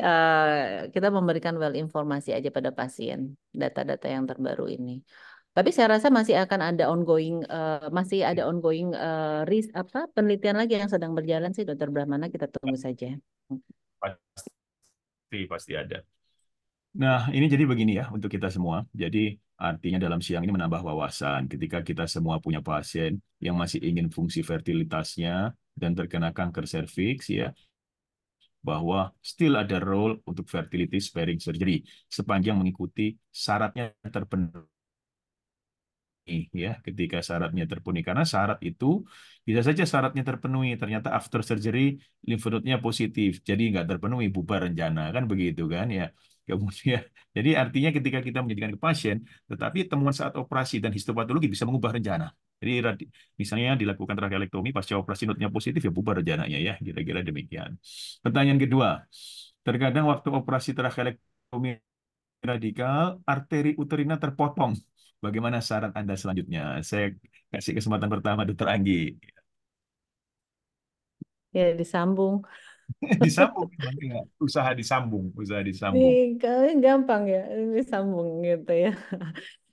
kita memberikan well informasi aja pada pasien data-data yang terbaru ini. Tapi saya rasa masih akan ada ongoing, uh, masih ada hmm. ongoing uh, ris apa penelitian lagi yang sedang berjalan sih, Dokter Brahmana. Kita tunggu saja. Hmm. Pasti, pasti ada. Nah, ini jadi begini ya untuk kita semua. Jadi artinya dalam siang ini menambah wawasan ketika kita semua punya pasien yang masih ingin fungsi fertilitasnya dan terkena kanker serviks ya bahwa still ada role untuk fertility sparing surgery sepanjang mengikuti syaratnya terpenuhi ya ketika syaratnya terpenuhi karena syarat itu bisa saja syaratnya terpenuhi ternyata after surgery node-nya positif jadi nggak terpenuhi bubar rencana kan begitu kan ya kemudian jadi artinya ketika kita menjadikan ke pasien tetapi temuan saat operasi dan histopatologi bisa mengubah rencana jadi misalnya dilakukan trachealektomi pasca operasi node-nya positif ya bubar rencananya ya kira-kira demikian pertanyaan kedua terkadang waktu operasi trachealektomi radikal arteri uterina terpotong Bagaimana saran Anda selanjutnya? Saya kasih kesempatan pertama Dokter Anggi. Ya, disambung. disambung, ya. usaha disambung, usaha disambung. Ini gampang ya, disambung gitu ya.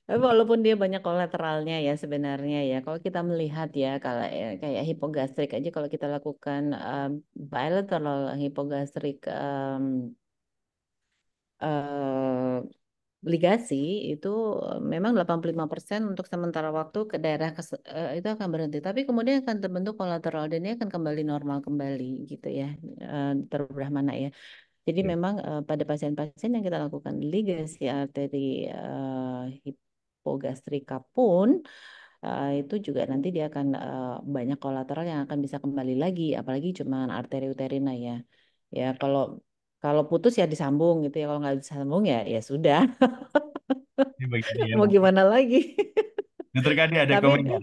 Hmm. Walaupun dia banyak kolateralnya ya sebenarnya ya. Kalau kita melihat ya kalau eh, kayak hipogastrik aja kalau kita lakukan um, eh, bilateral hipogastrik um, obligasi itu memang 85% untuk sementara waktu ke daerah kes, uh, itu akan berhenti tapi kemudian akan terbentuk kolateral dan ini akan kembali normal kembali gitu ya uh, mana ya jadi iya. memang uh, pada pasien-pasien yang kita lakukan ligasi arteri uh, hipogastrika pun uh, itu juga nanti dia akan uh, banyak kolateral yang akan bisa kembali lagi apalagi cuma arteri uterina ya ya kalau kalau putus ya disambung gitu ya kalau nggak disambung ya ya sudah ya, mau gimana lagi Dr. Kade ada Tapi... komentar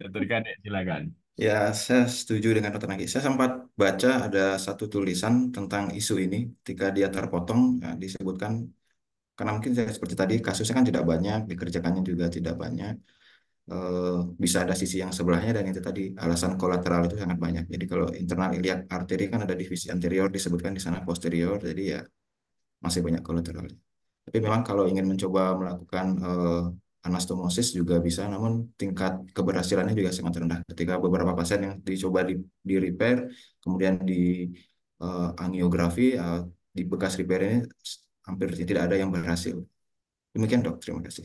Dr. Kade silakan ya saya setuju dengan dokter Nagi saya sempat baca ada satu tulisan tentang isu ini ketika dia terpotong ya, disebutkan karena mungkin saya seperti tadi kasusnya kan tidak banyak dikerjakannya juga tidak banyak Eh, bisa ada sisi yang sebelahnya dan itu tadi alasan kolateral itu sangat banyak. Jadi kalau internal iliak arteri kan ada divisi anterior disebutkan di sana posterior, jadi ya masih banyak kolateral. Tapi memang kalau ingin mencoba melakukan uh, anastomosis juga bisa, namun tingkat keberhasilannya juga sangat rendah. Ketika beberapa pasien yang dicoba di, di repair, kemudian di uh, angiografi, uh, di bekas repair ini hampir tidak ada yang berhasil. Demikian dok, terima kasih.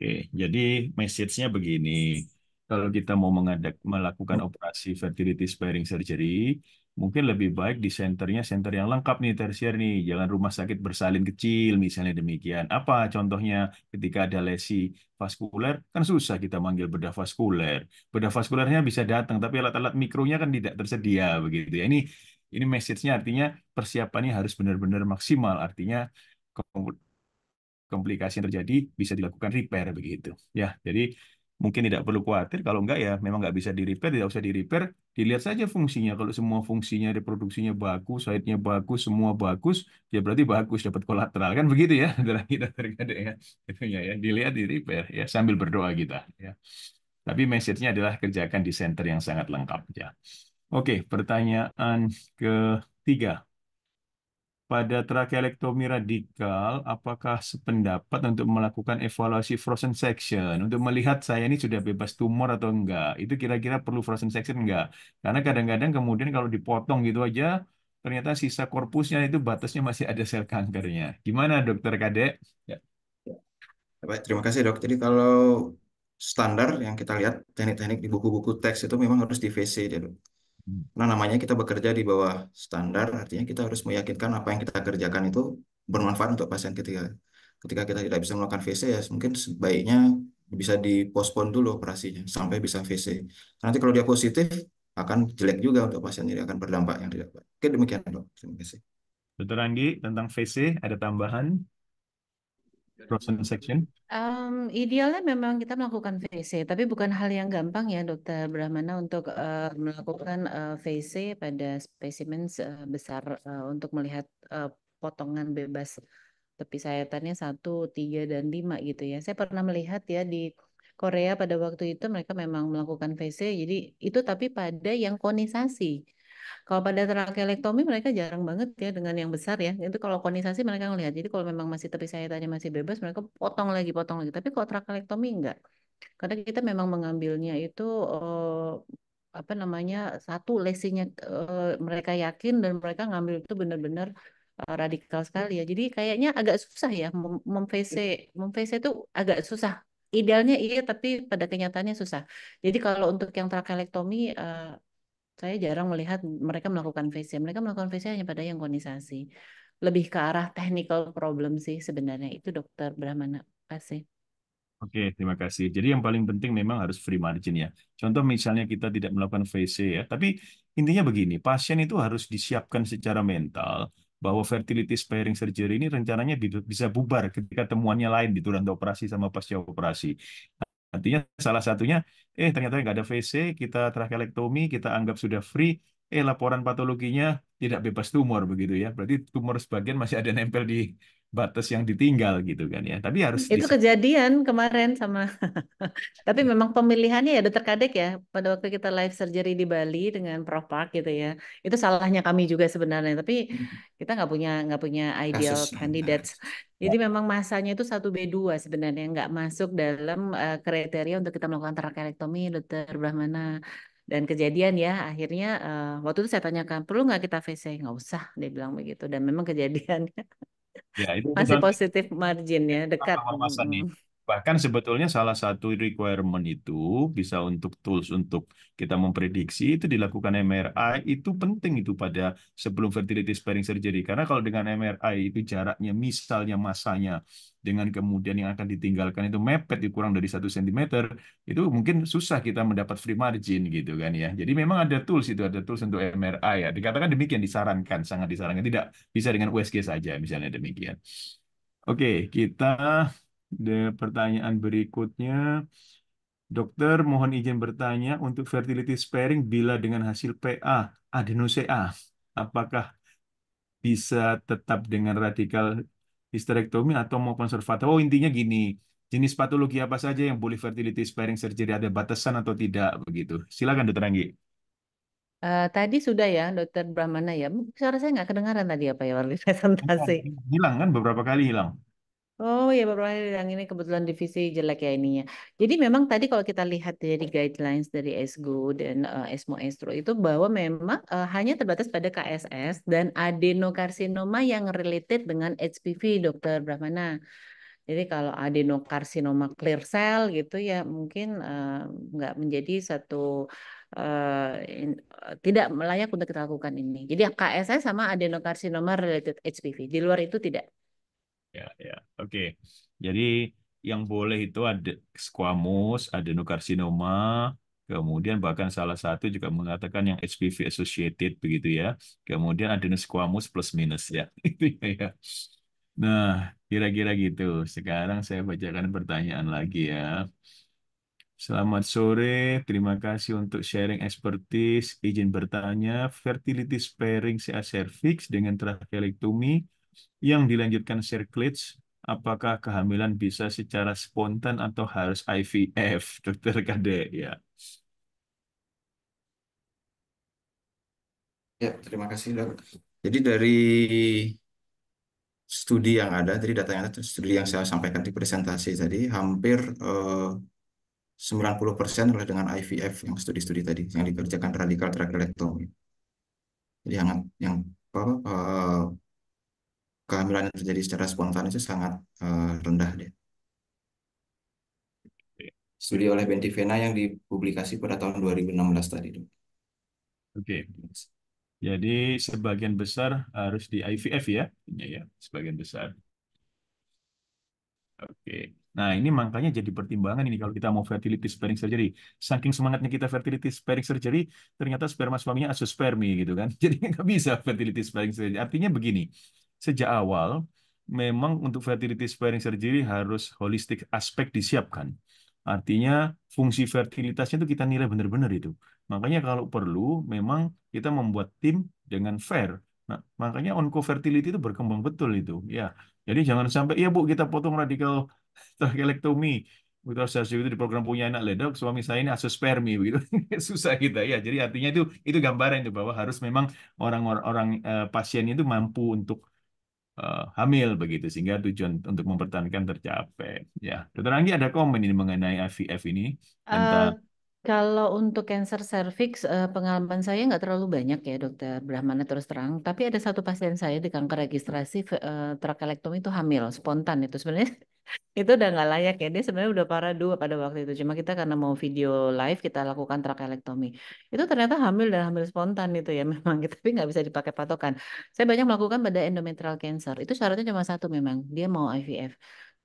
Oke, jadi message-nya begini. Kalau kita mau mengadak, melakukan operasi fertility sparing surgery, mungkin lebih baik di senternya center yang lengkap nih tersier nih, jangan rumah sakit bersalin kecil misalnya demikian. Apa contohnya ketika ada lesi vaskuler, kan susah kita manggil bedah vaskuler. Bedah vaskulernya bisa datang, tapi alat-alat mikronya kan tidak tersedia begitu ya. Ini ini message-nya artinya persiapannya harus benar-benar maksimal. Artinya komplikasi yang terjadi bisa dilakukan repair begitu. Ya, jadi mungkin tidak perlu khawatir kalau enggak ya memang nggak bisa di repair, tidak usah di repair, dilihat saja fungsinya. Kalau semua fungsinya reproduksinya bagus, site bagus, semua bagus, ya berarti bagus dapat kolateral kan begitu ya dalam kita terkadang ya. Itunya ya, dilihat di repair ya sambil berdoa kita ya. Tapi message-nya adalah kerjakan di center yang sangat lengkap ya. Oke, pertanyaan ketiga pada trachelectomy radikal, apakah sependapat untuk melakukan evaluasi frozen section untuk melihat saya ini sudah bebas tumor atau enggak? Itu kira-kira perlu frozen section enggak? Karena kadang-kadang kemudian kalau dipotong gitu aja, ternyata sisa korpusnya itu batasnya masih ada sel kankernya. Gimana dokter Kadek? Ya. Baik, terima kasih dok. Jadi kalau standar yang kita lihat teknik-teknik di buku-buku teks itu memang harus di VC, ya, dok. Karena namanya kita bekerja di bawah standar, artinya kita harus meyakinkan apa yang kita kerjakan itu bermanfaat untuk pasien ketika ketika kita tidak bisa melakukan VC ya mungkin sebaiknya bisa dipospon dulu operasinya sampai bisa VC. Nanti kalau dia positif akan jelek juga untuk pasien ini akan berdampak yang tidak baik. Oke demikian dok. Terima kasih. Dr. Andi tentang VC ada tambahan? dosen section? Um, idealnya memang kita melakukan VC, tapi bukan hal yang gampang ya, Dokter Brahmana, untuk uh, melakukan uh, eh, VC pada spesimen uh, besar uh, untuk melihat uh, potongan bebas tepi sayatannya satu, tiga, dan lima gitu ya. Saya pernah melihat ya di Korea pada waktu itu mereka memang melakukan VC, jadi itu tapi pada yang konisasi. Kalau pada trakealektomi mereka jarang banget ya dengan yang besar ya. Itu kalau konisasi mereka ngelihat. Jadi kalau memang masih tepi saya tadi masih bebas mereka potong lagi potong lagi. Tapi kalau trakealektomi enggak. Karena kita memang mengambilnya itu eh, apa namanya satu lesinya eh, mereka yakin dan mereka ngambil itu benar-benar eh, radikal sekali ya. Jadi kayaknya agak susah ya memvese memvese iya. itu agak susah idealnya iya tapi pada kenyataannya susah. Jadi kalau untuk yang trakealektomi uh, eh, saya jarang melihat mereka melakukan ya. Mereka melakukan VC hanya pada yang konisasi. Lebih ke arah technical problem sih sebenarnya itu dokter Brahmana. Kasih. Oke, terima kasih. Jadi yang paling penting memang harus free margin ya. Contoh misalnya kita tidak melakukan VC ya, tapi intinya begini, pasien itu harus disiapkan secara mental bahwa fertility sparing surgery ini rencananya bisa bubar ketika temuannya lain di turun operasi sama pasca operasi. Artinya salah satunya, eh ternyata nggak ada VC, kita trachelectomy, kita anggap sudah free, eh laporan patologinya tidak bebas tumor begitu ya. Berarti tumor sebagian masih ada nempel di batas yang ditinggal gitu kan ya. Tapi harus itu kejadian kemarin sama. Tapi memang pemilihannya ya dokter Kadek ya pada waktu kita live surgery di Bali dengan Prof Park gitu ya. Itu salahnya kami juga sebenarnya. Tapi hmm. kita nggak punya nggak punya ideal Kasus. Ah. candidates. Jadi ya. memang masanya itu satu b 2 sebenarnya nggak masuk dalam uh, kriteria untuk kita melakukan tracheotomy dokter Brahmana dan kejadian ya akhirnya uh, waktu itu saya tanyakan perlu nggak kita VC nggak usah dia bilang begitu dan memang kejadiannya Ya, itu masih positif margin ya, dekat. Wawasan nih. Hmm. Bahkan sebetulnya salah satu requirement itu bisa untuk tools untuk kita memprediksi itu dilakukan MRI itu penting itu pada sebelum fertility sparing surgery karena kalau dengan MRI itu jaraknya misalnya masanya dengan kemudian yang akan ditinggalkan itu mepet di kurang dari satu cm itu mungkin susah kita mendapat free margin gitu kan ya. Jadi memang ada tools itu ada tools untuk MRI ya. Dikatakan demikian disarankan sangat disarankan tidak bisa dengan USG saja misalnya demikian. Oke, kita De, pertanyaan berikutnya, dokter mohon izin bertanya untuk fertility sparing bila dengan hasil PA adenosa, apakah bisa tetap dengan radikal histerektomi atau mau konservatif? Oh intinya gini, jenis patologi apa saja yang boleh fertility sparing surgery ada batasan atau tidak begitu? Silakan dokter Anggi. Uh, tadi sudah ya dokter Brahmana ya, suara saya nggak kedengaran tadi apa ya waktu iya, presentasi. Hilang kan beberapa kali hilang. Oh ya, permasalahan yang ini kebetulan divisi jelek ya ininya. Jadi memang tadi kalau kita lihat dari guidelines dari SGO dan uh, eh, ESTRO itu bahwa memang uh, hanya terbatas pada KSS dan adenokarsinoma yang related dengan HPV, Dokter Brahmana. Jadi kalau adenokarsinoma clear cell gitu ya mungkin uh, nggak menjadi satu Uh, in, uh, tidak layak untuk kita lakukan ini. Jadi KSS sama adenokarsinoma related HPV. Di luar itu tidak. Ya, ya. Oke. Jadi yang boleh itu ada squamous, adenokarsinoma, kemudian bahkan salah satu juga mengatakan yang HPV associated begitu ya. Kemudian adenosquamous plus minus ya. Itu ya, ya. Nah, kira-kira gitu. Sekarang saya bacakan pertanyaan lagi ya. Selamat sore, terima kasih untuk sharing expertise. Izin bertanya, fertility sparing CA cervix dengan trachelectomy yang dilanjutkan Sirklitz, apakah kehamilan bisa secara spontan atau harus IVF, dokter Kade? Ya. Ya, terima kasih dok. Jadi dari studi yang ada, tadi data yang ada, studi yang saya sampaikan di presentasi tadi, hampir eh, 90% adalah dengan IVF yang studi-studi tadi, yang dikerjakan radikal trakelektomi. Jadi yang, yang apa, apa eh, kehamilan yang terjadi secara spontan itu sangat uh, rendah deh. Studi oleh Bentivena yang dipublikasi pada tahun 2016 tadi. Dok. Oke. Jadi sebagian besar harus di IVF ya, ya, ya sebagian besar. Oke. Nah, ini makanya jadi pertimbangan ini kalau kita mau fertility sparing surgery. Saking semangatnya kita fertility sparing surgery, ternyata sperma suaminya asus spermi gitu kan. Jadi nggak bisa fertility sparing surgery. Artinya begini, sejak awal memang untuk fertility sparing surgery harus holistik aspek disiapkan. Artinya fungsi fertilitasnya itu kita nilai benar-benar itu. Makanya kalau perlu memang kita membuat tim dengan fair. Nah, makanya fertility itu berkembang betul itu. Ya. Jadi jangan sampai iya Bu kita potong radikal trachelectomy kita harus itu di program punya anak ledok suami saya ini asuspermi begitu susah kita ya jadi artinya itu itu gambaran itu bahwa harus memang orang-orang uh, eh, pasien itu mampu untuk uh, hamil begitu sehingga tujuan untuk mempertahankan tercapai ya dokter Anggi ada komen ini mengenai IVF ini tentang uh, kalau untuk cancer serviks eh, pengalaman saya nggak terlalu banyak ya dokter Brahmana terus terang. Tapi ada satu pasien saya di kanker registrasi trakelektomi itu hamil spontan itu sebenarnya itu udah nggak layak ya dia sebenarnya udah parah dua pada waktu itu cuma kita karena mau video live kita lakukan trakelektomi itu ternyata hamil dan hamil spontan itu ya memang tapi nggak bisa dipakai patokan saya banyak melakukan pada endometrial cancer itu syaratnya cuma satu memang dia mau IVF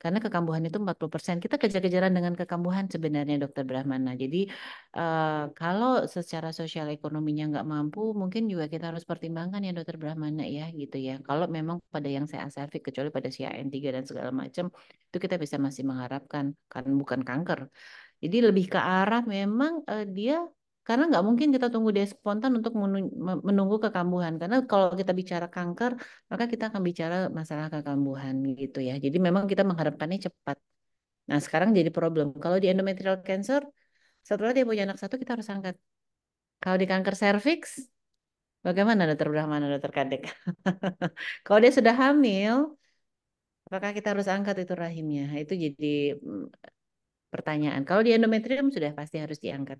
karena kekambuhan itu 40%. Kita kejar-kejaran dengan kekambuhan sebenarnya Dokter Brahmana. Jadi uh, kalau secara sosial ekonominya nggak mampu, mungkin juga kita harus pertimbangkan ya Dokter Brahmana ya gitu ya. Kalau memang pada yang saya asafik kecuali pada si AN3 dan segala macam itu kita bisa masih mengharapkan kan bukan kanker. Jadi lebih ke arah memang uh, dia karena nggak mungkin kita tunggu dia spontan untuk menunggu kekambuhan. Karena kalau kita bicara kanker, maka kita akan bicara masalah kekambuhan gitu ya. Jadi memang kita mengharapkannya cepat. Nah sekarang jadi problem. Kalau di endometrial cancer, setelah dia punya anak satu kita harus angkat. Kalau di kanker cervix, bagaimana dokter Brahmana, dokter Kadek? kalau dia sudah hamil, apakah kita harus angkat itu rahimnya? Itu jadi mm, pertanyaan. Kalau di endometrium sudah pasti harus diangkat.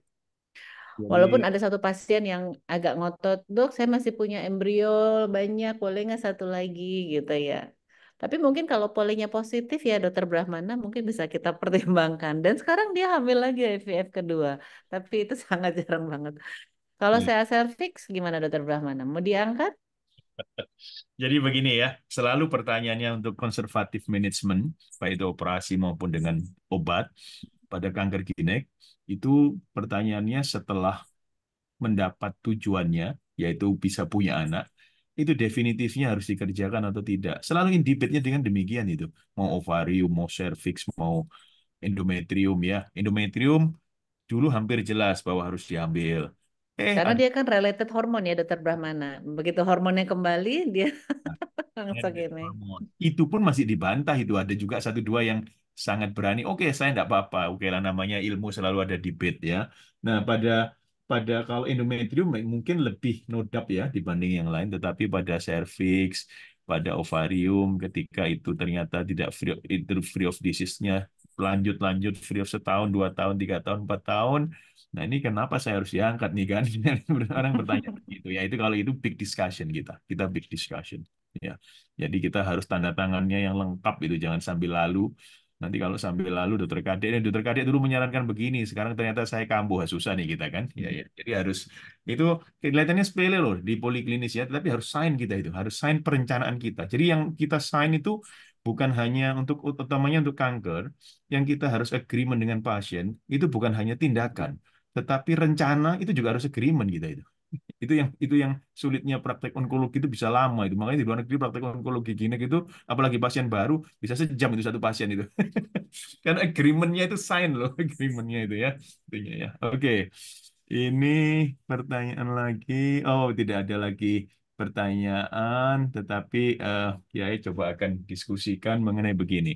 Iya, iya, Walaupun iya. ada satu pasien yang agak ngotot, dok saya masih punya embrio banyak, boleh nggak satu lagi gitu ya. Tapi mungkin kalau polinya positif ya dokter Brahmana mungkin bisa kita pertimbangkan. Dan sekarang dia hamil lagi IVF ya, kedua, tapi itu sangat jarang banget. Kalau hmm. saya cervix gimana dokter Brahmana? Mau diangkat? Jadi begini ya, selalu pertanyaannya untuk konservatif management baik itu operasi maupun dengan obat, pada kanker ginek itu pertanyaannya setelah mendapat tujuannya yaitu bisa punya anak itu definitifnya harus dikerjakan atau tidak. Selalu indibitnya dengan demikian itu. Mau ovarium, mau serviks, mau endometrium ya. Endometrium dulu hampir jelas bahwa harus diambil. Eh, Karena dia kan related hormon ya dokter Brahmana. Begitu hormonnya kembali dia nah, langsung ini. Itu pun masih dibantah itu ada juga satu dua yang sangat berani. Oke, saya tidak apa-apa. Oke lah namanya ilmu selalu ada debate ya. Nah pada pada kalau endometrium mungkin lebih nodap ya dibanding yang lain, tetapi pada cervix, pada ovarium ketika itu ternyata tidak free, of, itu free of disease-nya lanjut-lanjut free of setahun, dua tahun, tiga tahun, empat tahun, Nah ini kenapa saya harus diangkat nih kan? Orang bertanya begitu ya. Itu kalau itu big discussion kita, kita big discussion. Ya, jadi kita harus tanda tangannya yang lengkap itu, jangan sambil lalu. Nanti kalau sambil lalu dokter Kadek, dan dokter Kadek dulu menyarankan begini, sekarang ternyata saya kambuh, susah nih kita kan. Ya, ya. Hmm. Jadi harus, itu kelihatannya sepele loh di poliklinis ya, tapi harus sign kita itu, harus sign perencanaan kita. Jadi yang kita sign itu bukan hanya untuk, utamanya untuk kanker, yang kita harus agreement dengan pasien, itu bukan hanya tindakan, tetapi rencana itu juga harus agreement kita itu itu yang itu yang sulitnya praktek onkologi itu bisa lama itu makanya di luar negeri praktek onkologi gini gitu apalagi pasien baru bisa sejam itu satu pasien itu karena agreementnya itu sign loh agreementnya itu ya intinya ya oke okay. ini pertanyaan lagi oh tidak ada lagi pertanyaan tetapi uh, Kiai coba akan diskusikan mengenai begini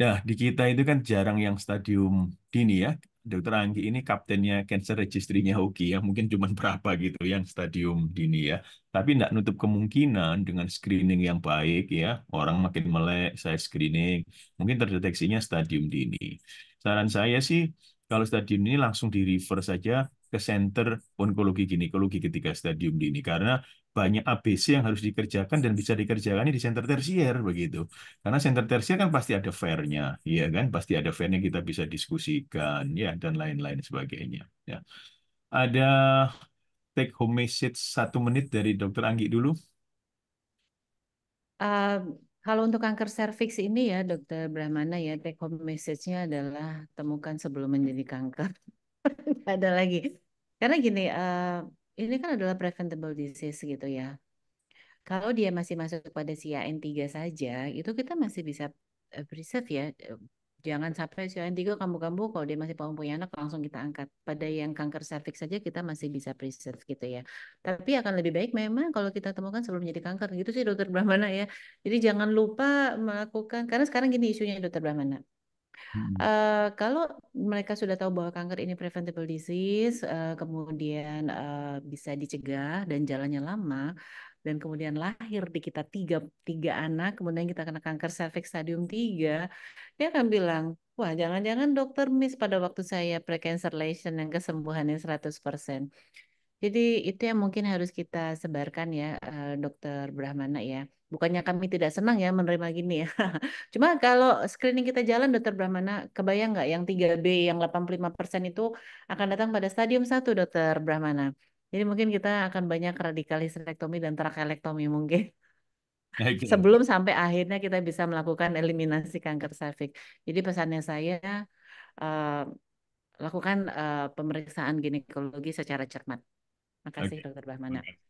Nah, di kita itu kan jarang yang stadium dini ya. Dokter Anggi ini kaptennya cancer registry-nya Hoki yang mungkin cuma berapa gitu yang stadium dini ya. Tapi tidak nutup kemungkinan dengan screening yang baik ya, orang makin melek, saya screening, mungkin terdeteksinya stadium dini. Saran saya sih kalau stadium ini langsung di refer saja ke center onkologi ginekologi ketika stadium dini karena banyak ABC yang harus dikerjakan dan bisa dikerjakan di center tersier begitu. Karena center tersier kan pasti ada fairnya, ya kan? Pasti ada fairnya kita bisa diskusikan, ya dan lain-lain sebagainya. Ya. Ada take home message satu menit dari Dokter Anggi dulu. Uh, kalau untuk kanker serviks ini ya, Dokter Brahmana ya, take home message-nya adalah temukan sebelum menjadi kanker. ada lagi. Karena gini, eh, ini kan adalah preventable disease gitu ya. Kalau dia masih masuk pada si N 3 saja, itu kita masih bisa eh, preserve ya. Jangan sampai si N 3 kamu-kamu kalau dia masih punya anak langsung kita angkat. Pada yang kanker cervix saja kita masih bisa preserve gitu ya. Tapi akan lebih baik memang kalau kita temukan sebelum menjadi kanker. Gitu sih dokter Brahmana ya. Jadi jangan lupa melakukan, karena sekarang gini isunya dokter Brahmana Uh, kalau mereka sudah tahu bahwa kanker ini preventable disease, uh, kemudian uh, bisa dicegah dan jalannya lama, dan kemudian lahir di kita tiga, tiga anak, kemudian kita kena kanker cervix stadium tiga, dia akan bilang, wah jangan-jangan dokter miss pada waktu saya precancellation yang kesembuhannya 100%. Jadi itu yang mungkin harus kita sebarkan ya dokter Brahmana ya bukannya kami tidak senang ya menerima gini ya. Cuma kalau screening kita jalan dokter Brahmana, kebayang nggak yang 3B yang 85% itu akan datang pada stadium 1 dokter Brahmana. Jadi mungkin kita akan banyak radikalisektomi dan trakealektomi mungkin. Okay. Sebelum sampai akhirnya kita bisa melakukan eliminasi kanker serviks. Jadi pesannya saya uh, lakukan uh, pemeriksaan ginekologi secara cermat. Makasih okay. dokter Brahmana. Okay.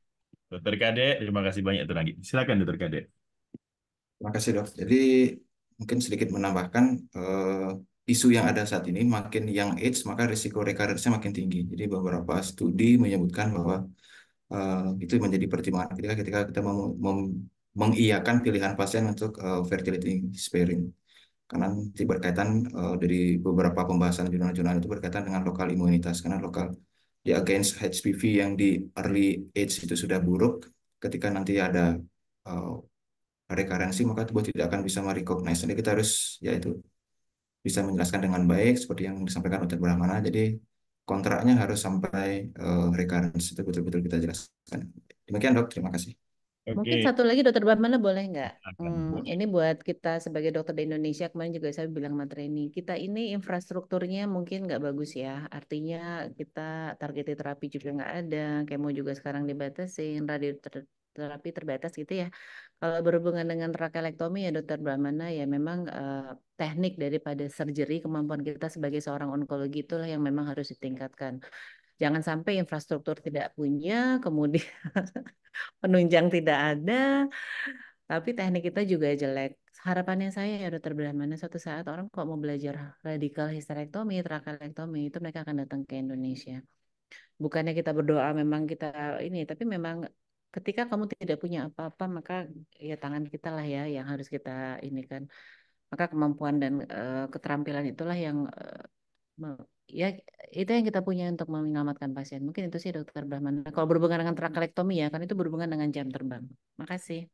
Dokter Kade, terima kasih banyak itu lagi. Silakan Dokter Kade. Terima kasih dok. Jadi mungkin sedikit menambahkan uh, isu yang ada saat ini makin yang age maka risiko rekarensinya makin tinggi. Jadi beberapa studi menyebutkan bahwa uh, itu menjadi pertimbangan ketika ketika kita mem, mem, mengiyakan pilihan pasien untuk uh, fertility sparing karena berkaitan uh, dari beberapa pembahasan jurnal-jurnal itu berkaitan dengan lokal imunitas karena lokal Ya, against HPV yang di early age itu sudah buruk, ketika nanti ada uh, rekarensi maka tubuh tidak akan bisa merecognize. Jadi kita harus yaitu bisa menjelaskan dengan baik seperti yang disampaikan Dr. Brahmana. Jadi kontraknya harus sampai uh, rekarensi itu betul-betul kita jelaskan. Demikian dok, terima kasih. Mungkin satu lagi dokter mana boleh nggak? Hmm, ini buat kita sebagai dokter di Indonesia kemarin juga saya bilang materi ini kita ini infrastrukturnya mungkin nggak bagus ya. Artinya kita target terapi juga nggak ada, kemo juga sekarang dibatasin, terapi terbatas gitu ya. Kalau berhubungan dengan trakelektomi ya dokter Bramana ya memang eh, teknik daripada surgery kemampuan kita sebagai seorang onkologi itulah yang memang harus ditingkatkan. Jangan sampai infrastruktur tidak punya, kemudian penunjang tidak ada, tapi teknik kita juga jelek. Harapannya saya ya dokter Brahmana suatu saat orang kok mau belajar radikal histerektomi, trakalektomi itu mereka akan datang ke Indonesia. Bukannya kita berdoa memang kita ini, tapi memang ketika kamu tidak punya apa-apa maka ya tangan kita lah ya yang harus kita ini kan. Maka kemampuan dan uh, keterampilan itulah yang uh, ya itu yang kita punya untuk menyelamatkan pasien. Mungkin itu sih dokter Brahman. Kalau berhubungan dengan trakelektomi ya, kan itu berhubungan dengan jam terbang. Makasih.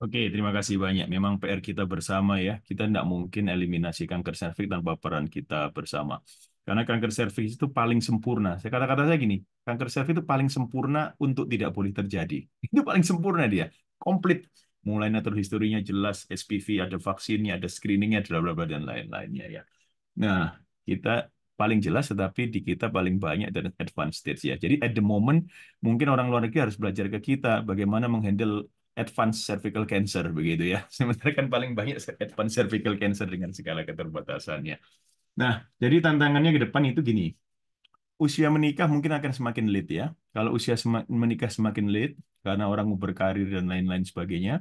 Oke, terima kasih banyak. Memang PR kita bersama ya. Kita tidak mungkin eliminasi kanker serviks tanpa peran kita bersama. Karena kanker serviks itu paling sempurna. Saya kata-kata saya gini, kanker serviks itu paling sempurna untuk tidak boleh terjadi. Itu paling sempurna dia. Komplit. Mulai natural historinya jelas, SPV ada vaksinnya, ada screeningnya, dan lain-lainnya ya. Nah, kita paling jelas, tetapi di kita paling banyak dan advanced stage ya. Jadi at the moment mungkin orang luar negeri harus belajar ke kita bagaimana menghandle advanced cervical cancer begitu ya. Sementara kan paling banyak advanced cervical cancer dengan segala keterbatasannya. Nah, jadi tantangannya ke depan itu gini. Usia menikah mungkin akan semakin late ya. Kalau usia sem menikah semakin late karena orang mau berkarir dan lain-lain sebagainya.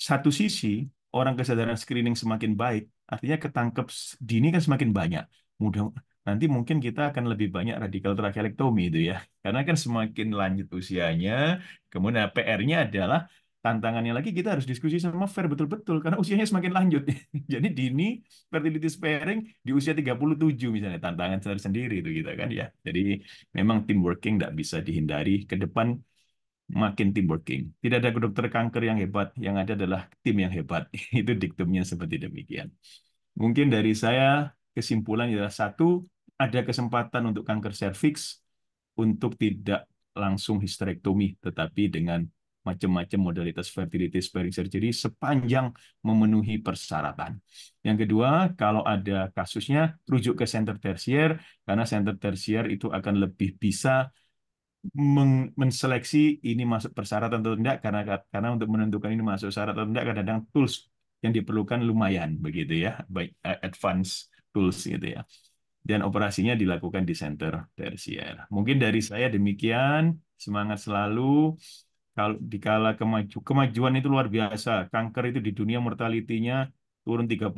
Satu sisi orang kesadaran screening semakin baik, artinya ketangkep dini kan semakin banyak mudah nanti mungkin kita akan lebih banyak radikal trachelectomy itu ya. Karena kan semakin lanjut usianya, kemudian nah, PR-nya adalah tantangannya lagi kita harus diskusi sama fair betul-betul karena usianya semakin lanjut. Jadi dini fertility sparing di usia 37 misalnya tantangan sendiri itu kita gitu kan ya. Jadi memang team working tidak bisa dihindari ke depan makin team working. Tidak ada dokter kanker yang hebat, yang ada adalah tim yang hebat. itu diktumnya seperti demikian. Mungkin dari saya kesimpulan adalah satu, ada kesempatan untuk kanker serviks untuk tidak langsung histerektomi, tetapi dengan macam-macam modalitas fertility sparing surgery sepanjang memenuhi persyaratan. Yang kedua, kalau ada kasusnya, rujuk ke center tersier, karena center tersier itu akan lebih bisa menseleksi ini masuk persyaratan atau tidak, karena karena untuk menentukan ini masuk syarat atau tidak, kadang-kadang tools yang diperlukan lumayan begitu ya, baik eh, advance tools gitu ya. Dan operasinya dilakukan di center tersier. Mungkin dari saya demikian, semangat selalu. Kalau dikala kemaju, kemajuan itu luar biasa. Kanker itu di dunia mortalitinya turun 30%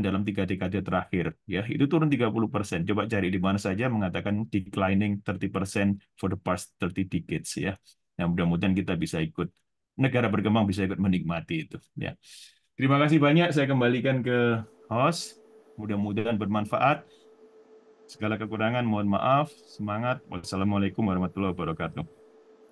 dalam tiga dekade terakhir. ya Itu turun 30%. Coba cari di mana saja mengatakan declining 30% for the past 30 decades. ya Nah, mudah-mudahan kita bisa ikut, negara berkembang bisa ikut menikmati itu. ya Terima kasih banyak. Saya kembalikan ke host. Mudah-mudahan bermanfaat. Segala kekurangan mohon maaf. Semangat. Wassalamualaikum warahmatullahi wabarakatuh.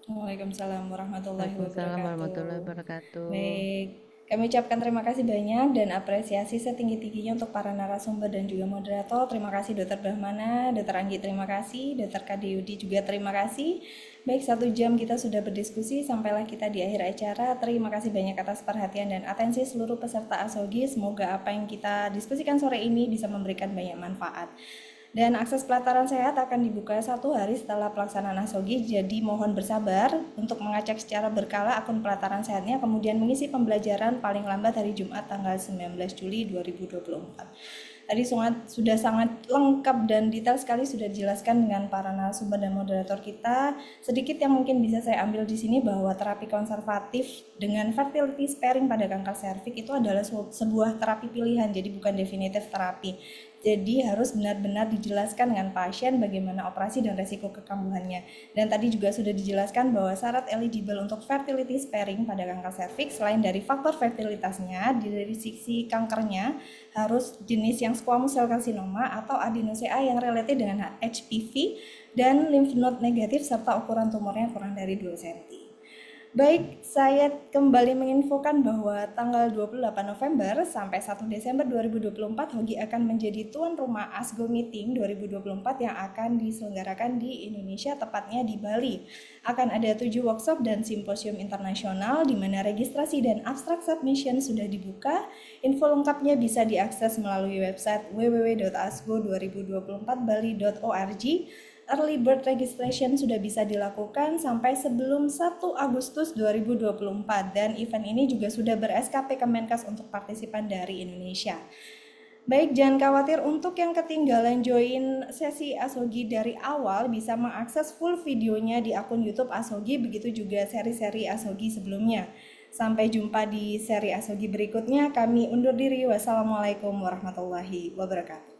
Waalaikumsalam warahmatullahi wabarakatuh. Waalaikumsalam warahmatullahi wabarakatuh. Baik. Kami ucapkan terima kasih banyak dan apresiasi setinggi-tingginya untuk para narasumber dan juga moderator. Terima kasih Dr. Brahmana, Dr. Anggi terima kasih, Dr. Kadiyudi juga terima kasih. Baik, satu jam kita sudah berdiskusi, sampailah kita di akhir acara. Terima kasih banyak atas perhatian dan atensi seluruh peserta ASOGI. Semoga apa yang kita diskusikan sore ini bisa memberikan banyak manfaat. Dan akses pelataran sehat akan dibuka satu hari setelah pelaksanaan asogi, jadi mohon bersabar untuk mengecek secara berkala akun pelataran sehatnya, kemudian mengisi pembelajaran paling lambat hari Jumat tanggal 19 Juli 2024. Tadi sangat, sudah sangat lengkap dan detail sekali sudah dijelaskan dengan para narasumber dan moderator kita. Sedikit yang mungkin bisa saya ambil di sini bahwa terapi konservatif dengan fertility sparing pada kanker serviks itu adalah sebuah terapi pilihan, jadi bukan definitif terapi jadi harus benar-benar dijelaskan dengan pasien bagaimana operasi dan resiko kekambuhannya. Dan tadi juga sudah dijelaskan bahwa syarat eligible untuk fertility sparing pada kanker cervix selain dari faktor fertilitasnya, dari sisi kankernya harus jenis yang squamous cell carcinoma atau adenosea yang relatif dengan HPV dan lymph node negatif serta ukuran tumornya kurang dari 2 cm. Baik, saya kembali menginfokan bahwa tanggal 28 November sampai 1 Desember 2024 Hogi akan menjadi tuan rumah ASGO Meeting 2024 yang akan diselenggarakan di Indonesia tepatnya di Bali. Akan ada tujuh workshop dan simposium internasional di mana registrasi dan abstrak submission sudah dibuka. Info lengkapnya bisa diakses melalui website www.asgo2024bali.org early bird registration sudah bisa dilakukan sampai sebelum 1 Agustus 2024 dan event ini juga sudah ber-SKP Kemenkes untuk partisipan dari Indonesia. Baik, jangan khawatir untuk yang ketinggalan join sesi Asogi dari awal bisa mengakses full videonya di akun YouTube Asogi, begitu juga seri-seri Asogi sebelumnya. Sampai jumpa di seri Asogi berikutnya. Kami undur diri. Wassalamualaikum warahmatullahi wabarakatuh.